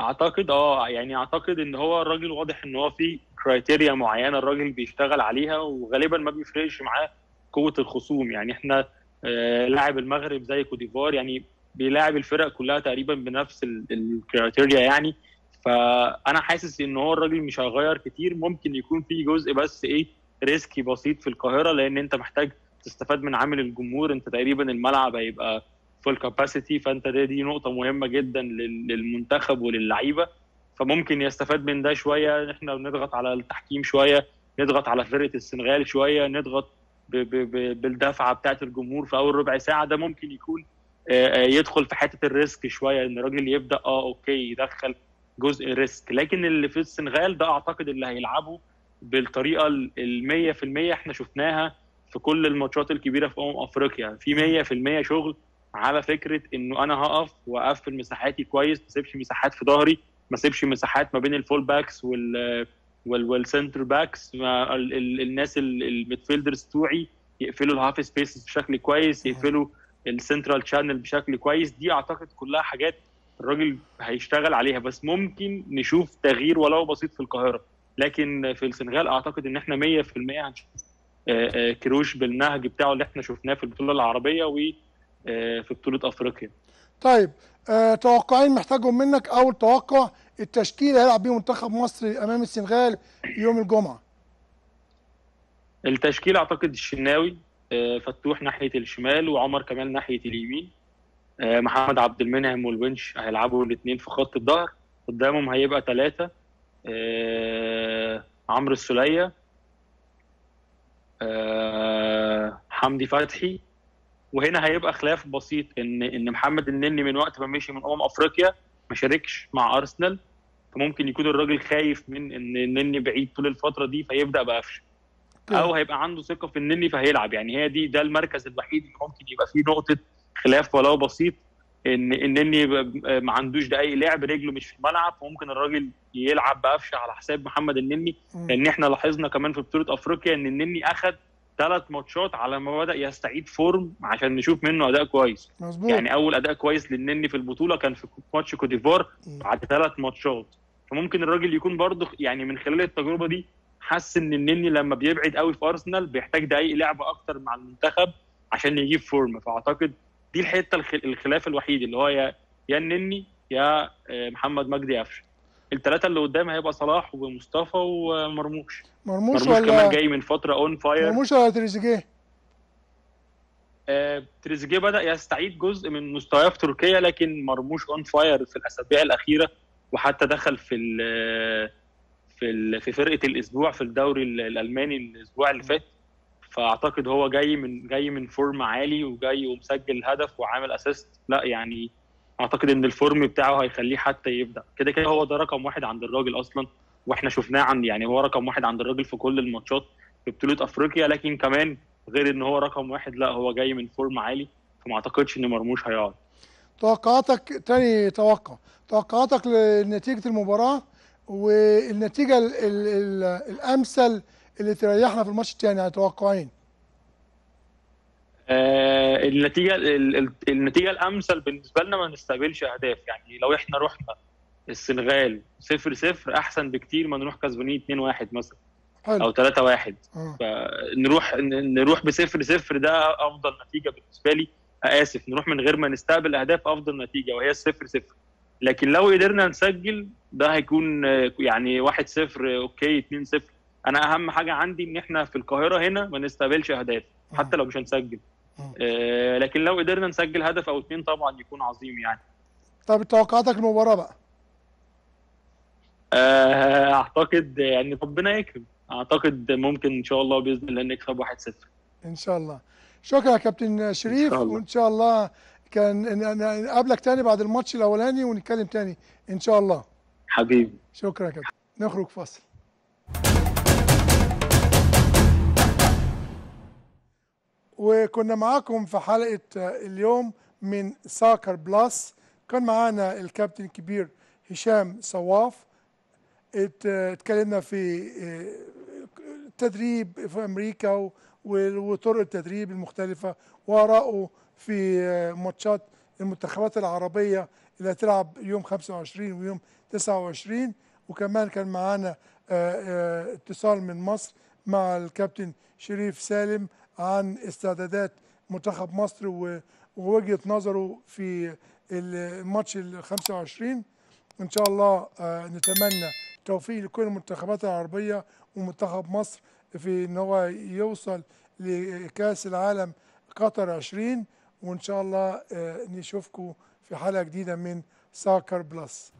اعتقد اه يعني اعتقد ان هو الراجل واضح ان هو في كرايتيريا معينه الراجل بيشتغل عليها وغالبا ما بيفرقش معاه قوه الخصوم يعني احنا آه لاعب المغرب زي كوديفار يعني بيلاعب الفرق كلها تقريبا بنفس الكرايتيريا يعني فانا حاسس ان هو الراجل مش هيغير كتير ممكن يكون في جزء بس ايه ريسكي بسيط في القاهره لان انت محتاج تستفاد من عامل الجمهور انت تقريبا الملعب هيبقى فول كاباسيتي فانت دي, دي نقطه مهمه جدا للمنتخب وللعيبه فممكن يستفاد من ده شويه احنا بنضغط على التحكيم شويه نضغط على فرقه السنغال شويه نضغط بالدفعه بتاعه الجمهور في اول ربع ساعه ده ممكن يكون آه، آه، يدخل في حته الريسك شويه ان الراجل يبدا اه اوكي يدخل جزء ريسك لكن اللي في السنغال ده اعتقد اللي هيلعبوا بالطريقه ال 100% احنا شفناها في كل الماتشات الكبيره في امم افريقيا في 100% شغل على فكره انه انا هقف واقفل مساحاتي كويس ما اسيبش مساحات في ظهري ما اسيبش مساحات ما بين الفول باكس وال والسنتر باكس الناس الميدفيلدرز بتوعي يقفلوا الهاف سبيسز بشكل كويس يقفلوا السنترال شانل بشكل كويس دي اعتقد كلها حاجات الراجل هيشتغل عليها بس ممكن نشوف تغيير ولو بسيط في القاهره لكن في السنغال اعتقد ان احنا 100% هنشوف آه، آه، كروش بالنهج بتاعه اللي احنا شفناه في البطوله العربيه وفي آه، بطوله افريقيا طيب توقعين محتاجهم منك اول توقع التشكيله هيلعب بيه منتخب مصر امام السنغال يوم الجمعه التشكيل اعتقد الشناوي فتوح ناحيه الشمال وعمر كمال ناحيه اليمين آه، محمد عبد المنعم والونش هيلعبوا الاثنين في خط الظهر قدامهم هيبقى ثلاثه آه، عمرو السوليه آه، حمدي فتحي وهنا هيبقى خلاف بسيط ان ان محمد النني من وقت ما مشي من امم افريقيا ما شاركش مع ارسنال فممكن يكون الراجل خايف من ان النني بعيد طول الفتره دي فيبدا بقفشه طيب. او هيبقى عنده ثقه في النني فهيلعب يعني هي دي ده المركز الوحيد اللي ممكن يبقى فيه نقطه خلاف ولو بسيط ان انني ما عندوش اي لعب رجله مش في الملعب وممكن الراجل يلعب بقفشه على حساب محمد النني لان احنا لاحظنا كمان في بطوله افريقيا ان النني اخذ ثلاث ماتشات على ما بدا يستعيد فورم عشان نشوف منه اداء كويس مزبوط. يعني اول اداء كويس للنني في البطوله كان في ماتش كوديفور بعد ثلاث ماتشات فممكن الراجل يكون برضه يعني من خلال التجربه دي حس ان النني لما بيبعد قوي في ارسنال بيحتاج دقايق لعب اكتر مع المنتخب عشان يجيب فورم فاعتقد دي الحته الخلاف الوحيد اللي هو يا يا النني يا آه، محمد مجدي قفشه الثلاثه اللي قدام هيبقى صلاح ومصطفى ومرموش مرموش, مرموش ولا كمان جاي من فتره اون فاير مرموش ولا تريزيجيه آه، تريزيجيه بدا يستعيد جزء من مستواه في تركيا لكن مرموش اون فاير في الاسابيع الاخيره وحتى دخل في الـ في الـ في فرقه الاسبوع في الدوري الالماني الاسبوع اللي فات فاعتقد هو جاي من جاي من فورم عالي وجاي ومسجل هدف وعامل اسيست لا يعني اعتقد ان الفورم بتاعه هيخليه حتى يبدا كده كده هو ده رقم واحد عند الراجل اصلا واحنا شفناه عند يعني هو رقم واحد عند الراجل في كل الماتشات في بطوله افريقيا لكن كمان غير ان هو رقم واحد لا هو جاي من فورم عالي فما اعتقدش ان مرموش هيقعد توقعاتك تاني توقع توقعاتك لنتيجه المباراه والنتيجه الامثل اللي تريحنا في الماتش الثاني يعني توقعين آه، النتيجه النتيجه الامثل بالنسبه لنا ما نستقبلش اهداف يعني لو احنا رحنا السنغال 0 0 احسن بكتير ما نروح كسبانين 2 1 مثلا او 3 1 آه. فنروح نروح ب 0 0 ده افضل نتيجه بالنسبه لي اسف نروح من غير ما نستقبل اهداف افضل نتيجه وهي 0 0 لكن لو قدرنا نسجل ده هيكون يعني 1 0 اوكي 2 0 انا اهم حاجه عندي ان احنا في القاهره هنا ما نستقبلش اهداف آه. حتى لو مش هنسجل آه. آه، لكن لو قدرنا نسجل هدف او اثنين طبعا يكون عظيم يعني طب توقعاتك المباراه بقى اعتقد يعني ربنا يكرم اعتقد ممكن ان شاء الله باذن الله نكسب 1-0 ان شاء الله شكرا يا كابتن شريف إن وان شاء الله كان نقابلك تاني بعد الماتش الاولاني ونتكلم تاني ان شاء الله حبيبي شكرا يا كابتن نخرج فاصل وكنا معاكم في حلقة اليوم من ساكر بلس كان معانا الكابتن الكبير هشام صواف اتكلمنا في التدريب آه، في أمريكا وطرق التدريب المختلفة وآرائه في آه، ماتشات المنتخبات العربية اللي هتلعب يوم 25 ويوم 29 وكمان كان معانا آه، اتصال من مصر مع الكابتن شريف سالم عن استعدادات منتخب مصر ووجهه نظره في الماتش ال 25 ان شاء الله آه، نتمنى التوفيق لكل المنتخبات العربيه ومنتخب مصر في ان هو يوصل لكاس العالم قطر 20 وان شاء الله آه، نشوفكم في حلقه جديده من ساكر بلس